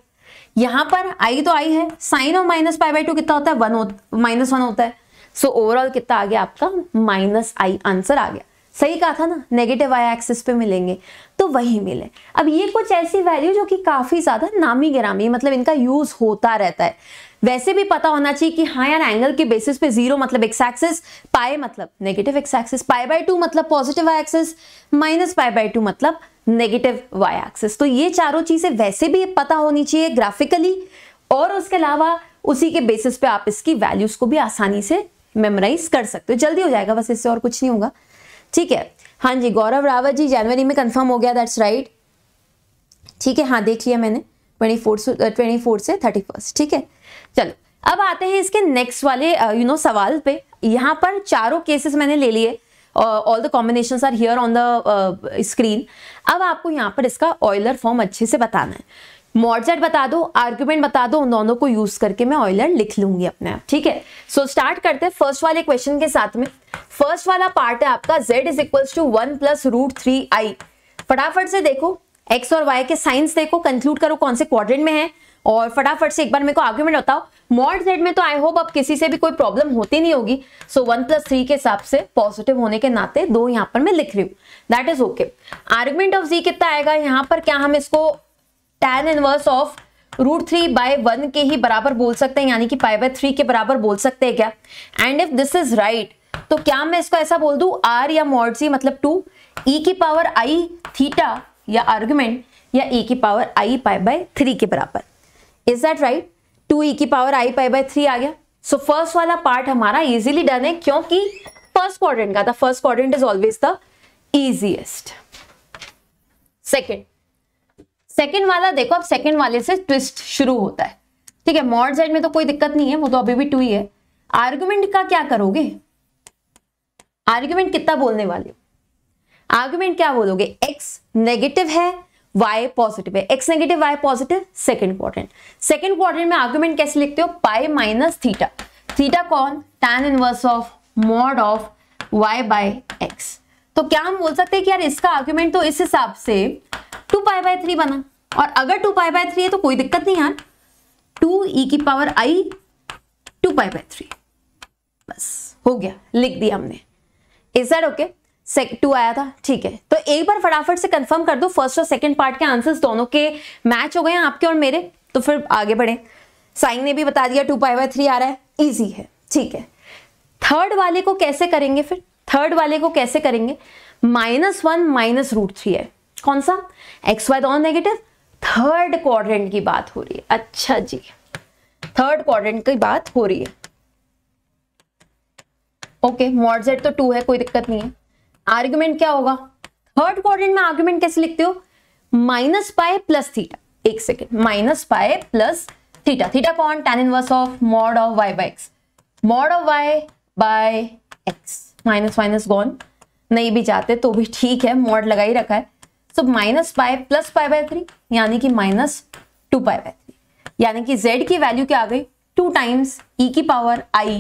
यहां पर i तो i है sine of minus pi by two कितना होता है वन माइनस वन होता है सो ओवरऑल कितना आ गया आपका माइनस आई आंसर आ गया सही कहा था ना नेगेटिव आई एक्सिस पे मिलेंगे तो वही मिले अब ये कुछ ऐसी वैल्यू जो कि काफ़ी ज़्यादा नामी गिरामी मतलब इनका यूज़ होता रहता है वैसे भी पता होना चाहिए कि हाँ यार एंगल के बेसिस पे जीरो मतलब एक्स एक्सिस पाए मतलब negative x axis pi by two मतलब positive y axis minus pi by two मतलब नेगेटिव वाई एक्सिस तो ये चारों चीज़ें वैसे भी पता होनी चाहिए ग्राफिकली और उसके अलावा उसी के बेसिस पे आप इसकी वैल्यूज़ को भी आसानी से मेमोराइज कर सकते हो जल्दी हो जाएगा बस इससे और कुछ नहीं होगा ठीक है हाँ जी गौरव रावत जी जनवरी में कंफर्म हो गया दैट्स राइट ठीक है हाँ देख लिया मैंने ट्वेंटी फोर ट्वेंटी फोर से थर्टी uh, फर्स्ट ठीक है चलो अब आते हैं इसके नेक्स्ट वाले यू uh, नो सवाल पे यहाँ पर चारों केसेस मैंने ले लिए all the combination are here on the screen अब आपको यहाँ पर इसका ऑयलर फॉर्म अच्छे से बताना है मॉडसेट बता दो आर्ग्यूमेंट बता दो उन दोनों को यूज करके मैं ऑयलर लिख लूंगी अपने आप ठीक है सो स्टार्ट करते हैं फर्स्ट वाले क्वेश्चन के साथ में फर्स्ट वाला पार्ट है आपका z is equal to one plus root three i फटाफट से देखो एक्स और वाई के साइंस देखो कंक्लूड करो कौन से क्वाड्रेंट में है और फटाफट से एक बार मेरे को आर्ग्यूमेंट बताओ मॉड जेड में तो आई होप अब किसी से भी कोई प्रॉब्लम होती नहीं होगी सो वन प्लस थ्री के हिसाब से पॉजिटिव होने के नाते दो यहाँ पर मैं लिख रही हूँ that is okay argument of z कितना आएगा यहाँ पर क्या हम इसको tan inverse of root three by one के ही बराबर बोल सकते हैं यानी कि पाई बाय थ्री के बराबर बोल सकते हैं क्या and if this is right तो क्या मैं इसको ऐसा बोल दू आर या मॉड सी मतलब टू ई e की पावर आई थीटा या आर्ग्यूमेंट या ई e की power i pi by three के बराबर is that right two e की power i pi by three आ गया सो so, फर्स्ट वाला पार्ट हमारा इजिली डन है क्योंकि फर्स्ट क्वाड्रेंट का था first quadrant is always the easiest second second वाला देखो अब सेकेंड वाले से ट्विस्ट शुरू होता है ठीक है मॉड जेड में तो कोई दिक्कत नहीं है वो तो अभी भी टू ही है आर्ग्यूमेंट का क्या करोगे आर्ग्यूमेंट कितना बोलने वाले हो आर्गुमेंट क्या बोलोगे एक्स नेगेटिव है y पॉजिटिव है x negative y positive second quadrant second quadrant में आर्गुमेंट कैसे लिखते हो पाई माइनस थीटा थीटा कौन tan inverse of mod of y by x तो क्या हम बोल सकते हैं कि यार इसका आर्ग्यूमेंट तो इस हिसाब से टू पाई बाय थ्री बना और अगर टू पाई बाय थ्री है तो कोई दिक्कत नहीं यार टू ई e की power i two pi by three बस हो गया लिख दिया हमने इज दैट ओके टू आया था ठीक है तो एक बार फटाफट से कंफर्म कर दो फर्स्ट और सेकंड पार्ट के आंसर्स दोनों के मैच हो गए हैं आपके और मेरे तो फिर आगे बढ़े साइन ने भी बता दिया टू पाई बाय थ्री आ रहा है ईजी है ठीक है थर्ड वाले को कैसे करेंगे फिर थर्ड वाले को कैसे करेंगे minus one minus root three है कौन सा एक्स वाई दोनों नेगेटिव थर्ड क्वाड्रेंट की बात हो रही है अच्छा जी थर्ड क्वाड्रेंट की बात हो रही है ओके मॉड जेड तो टू है कोई दिक्कत नहीं है आर्ग्यूमेंट क्या होगा थर्ड क्वाड्रेंट में आर्ग्यूमेंट कैसे लिखते हो माइनस पाए प्लस थीटा एक second minus pi plus theta theta कौन tan inverse of mod of y by x mod of y by x minus minus gone नहीं भी जाते तो भी ठीक है मॉड लगा ही रखा है so minus pi plus pi by three यानी कि minus two pi by three यानी कि जेड की वैल्यू क्या आ गई टू टाइम्स ई की power i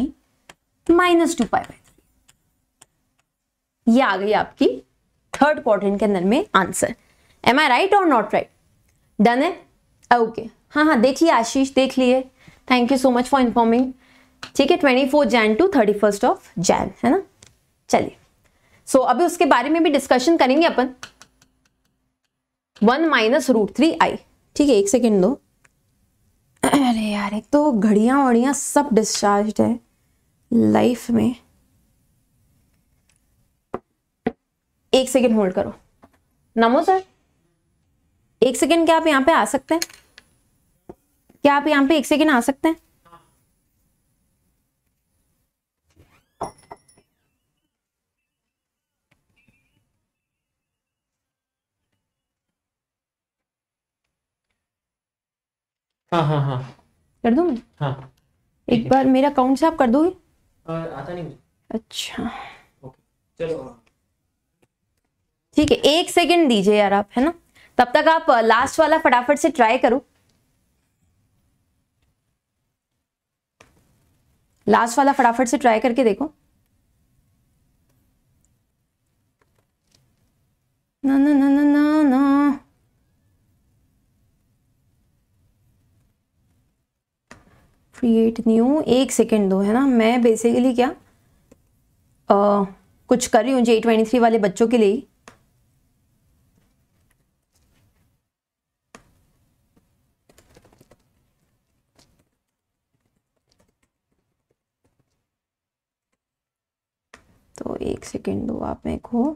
minus two pi by three ये आ गई आपकी थर्ड क्वार्टर के अंदर में आंसर एम आई राइट और नॉट राइट डन है ओके हाँ हाँ देखिए आशीष देख लिए thank you so much for informing ठीक है twenty four Jan to thirty first of Jan है ना चलिए सो अभी उसके बारे में भी डिस्कशन करेंगे अपन one minus root three i ठीक है एक सेकेंड दो अरे यार एक तो घड़िया वड़िया सब डिस्चार्ज है लाइफ में एक सेकेंड होल्ड करो नमो सर एक सेकेंड क्या आप यहाँ पे आ सकते हैं क्या आप यहाँ पे एक सेकेंड आ सकते हैं हाँ, हाँ, हाँ। कर दू मैं हाँ एक बार मेरा अकाउंट से आप कर दोगे आता नहीं अच्छा चलो ठीक है एक सेकंड दीजिए यार आप है ना तब तक आप लास्ट वाला फटाफट से ट्राई करो लास्ट वाला फटाफट से ट्राई करके देखो ना ना ना ना ना ना क्रिएट न्यू एक सेकेंड दो है ना मैं बेसिकली क्या आ, कुछ कर रही हूँ जे ट्वेंटी थ्री वाले बच्चों के लिए तो एक सेकेंड दो आप मेरे को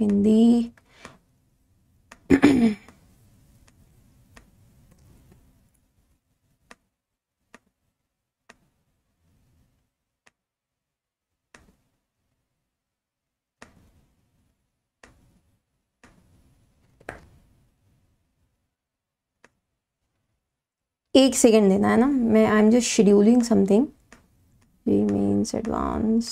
हिंदी एक सेकेंड देना है ना मैं I am just scheduling something means advance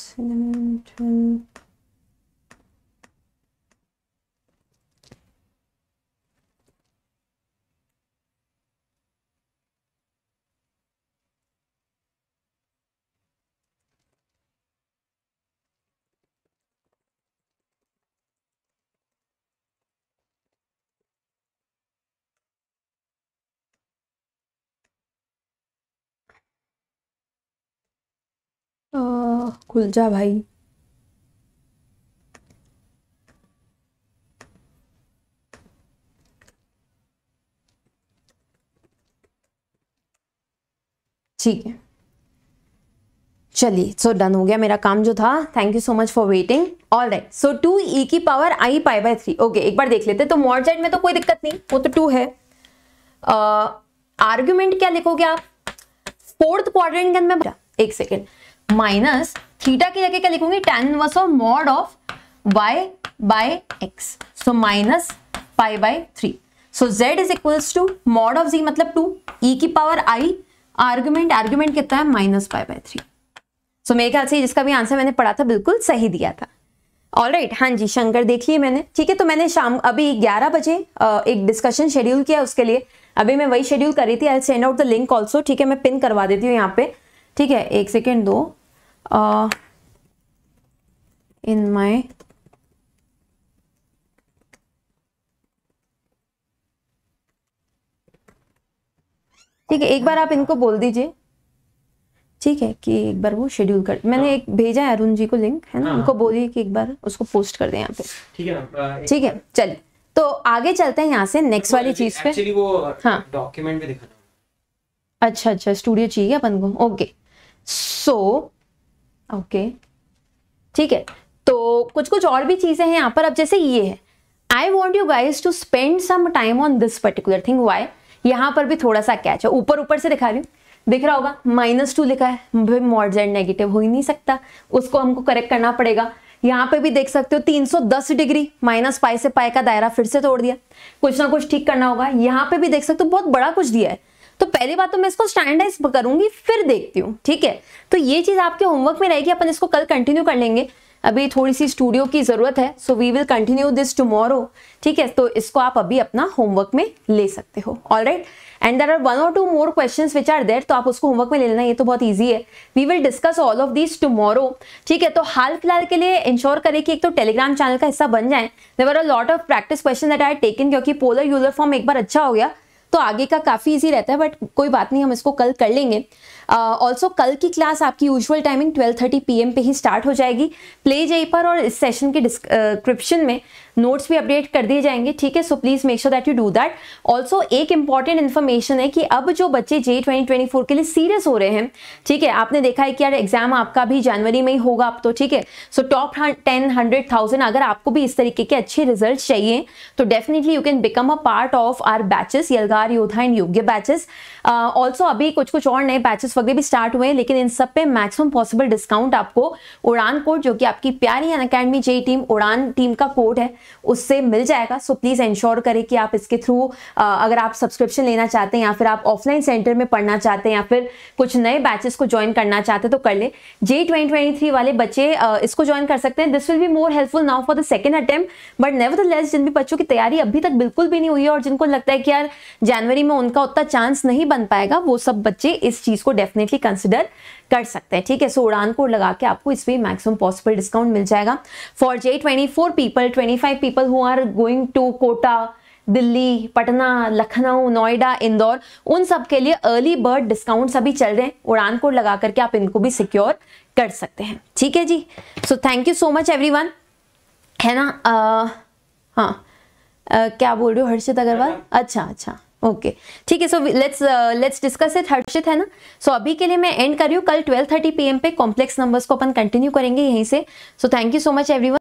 खुल जा भाई ठीक है चलिए सो डन हो गया मेरा काम जो था thank you so much for waiting all right so two e की power i pi by three okay एक बार देख लेते तो मॉड में तो कोई दिक्कत नहीं वो तो टू है आर्ग्यूमेंट uh, क्या लिखोगे आप फोर्थ क्वाड्रेंट के अंदर एक सेकेंड माइनस थीटा की जगह क्या लिखूंगी tan inverse of mod of y by X so minus pi by three so z is equals to mod of z मतलब टू e की पावर i आर्ग्यूमेंट आर्ग्यूमेंट कितना है minus pi by three so मेरे ख्याल से जिसका भी answer मैंने पढ़ा था बिल्कुल सही दिया था ऑल राइट right, हाँ जी शंकर देख लिए मैंने ठीक है तो मैंने शाम अभी 11 बजे एक डिस्कशन शेड्यूल किया उसके लिए अभी मैं वही शेड्यूल कर रही थी I send out the link also ठीक है मैं पिन करवा देती हूँ यहाँ पे ठीक है एक सेकेंड दो uh, in my ठीक है एक बार आप इनको बोल दीजिए ठीक है कि एक बार वो शेड्यूल कर मैंने हाँ। एक भेजा है अरुण जी को लिंक है ना हाँ। उनको बोलिए कि एक बार उसको पोस्ट कर दें यहाँ पे ठीक है ठीक है चलिए तो आगे चलते हैं यहाँ से नेक्स्ट वाली तो चीज पे वो हाँ डॉक्यूमेंट भी दिखाना अच्छा अच्छा स्टूडियो चाहिए अपन को ओके सो ओके ठीक है तो कुछ कुछ और भी चीज़ें हैं यहाँ पर अब जैसे ये है I want you guys to spend some time on this particular thing why यहाँ पर भी थोड़ा सा कैच है ऊपर ऊपर से दिखा रही हूँ दिख रहा होगा माइनस टू लिखा है मॉडर्न नेगेटिव हो ही नहीं सकता उसको हमको करेक्ट करना पड़ेगा यहाँ पे भी देख सकते हो 310 डिग्री माइनस पाई से पाई का दायरा फिर से तोड़ दिया कुछ ना कुछ ठीक करना होगा यहाँ पे भी देख सकते हो बहुत बड़ा कुछ दिया है तो पहली बात तो मैं इसको स्टैंडर्डाइज करूंगी फिर देखती हूँ ठीक है तो ये चीज आपके होमवर्क में रहेगी अपन इसको कल कंटिन्यू कर लेंगे अभी थोड़ी सी स्टूडियो की जरूरत है so we will continue this tomorrow ठीक है तो इसको आप अभी अपना होमवर्क में ले सकते हो all right and there are one और two more question which are there तो आप उसको होमवर्क में ले लेना ये तो बहुत ईजी है we will discuss all of this tomorrow ठीक है तो हाल फिलहाल के लिए इंश्योर करें कि एक तो टेलीग्राम चैनल का हिस्सा बन जाए there are lot of practice question that I taken क्योंकि पोलर यूलर फॉर्म एक बार अच्छा हो गया तो आगे का काफ़ी ईजी रहता है बट कोई बात नहीं हम इसको कल कर लेंगे ऑल्सो uh, कल की क्लास आपकी यूजुअल टाइमिंग 12:30 पीएम पे ही स्टार्ट हो जाएगी प्ले जई पर और इस सेशन के डिस्क्रिप्शन में नोट्स भी अपडेट कर दिए जाएंगे ठीक है so please make sure that you do that also एक इंपॉर्टेंट इन्फॉर्मेशन है कि अब जो बच्चे जे ट्वेंटी के लिए सीरियस हो रहे हैं ठीक है आपने देखा है कि यार एग्जाम आपका भी जनवरी में ही होगा अब तो ठीक है so top ten hundred thousand अगर आपको भी इस तरीके के अच्छे रिजल्ट चाहिए तो definitely you can become a part of our batches Yalgaar Yoddha and योग्य बैचेस ऑल्सो uh, अभी कुछ कुछ और नए बैचेस वगैरह भी स्टार्ट हुए हैं लेकिन इन सब पे मैक्सिमम पॉसिबल डिस्काउंट आपको उड़ान कोड जो कि आपकी प्यारी Unacademy J team Udaan team का कोड है उससे मिल जाएगा सो प्लीज़ इंश्योर करें कि आप इसके थ्रू uh, अगर आप सब्सक्रिप्शन लेना चाहते हैं या फिर आप ऑफलाइन सेंटर में पढ़ना चाहते हैं या फिर कुछ नए बैचेस को ज्वाइन करना चाहते हैं तो कर ले जे ट्वेंटी वाले बच्चे uh, इसको ज्वाइन कर सकते हैं this will be more helpful now for the second attempt but never जिन भी बच्चों की तैयारी अभी तक बिल्कुल भी नहीं हुई है और जिनको लगता है कि यार जनवरी में उनका उतना चांस नहीं बन पाएगा वो सब बच्चे इस चीज़ को डेफिनेटली कंसिडर कर सकते हैं ठीक है सो उड़ान कोड लगा के आपको इसमें मैक्सिमम पॉसिबल डिस्काउंट मिल जाएगा for J twenty four people twenty five people who are going to Kota Delhi Patna Lucknow Noida Indore उन सब के लिए अर्ली बर्ड डिस्काउंट्स अभी चल रहे हैं उड़ान कोड लगा करके आप इनको भी सिक्योर कर सकते हैं ठीक है जी so thank you so much every है ना आ, हाँ आ, क्या बोल रहे हो हर्षित अग्रवाल अच्छा अच्छा ओके ठीक है so let's let's discuss it Harshit है ना सो so, अभी के लिए मैं एंड कर रही हूँ कल 12:30 पीएम पे कॉम्प्लेक्स नंबर्स को अपन कंटिन्यू करेंगे यहीं से so thank you so much everyone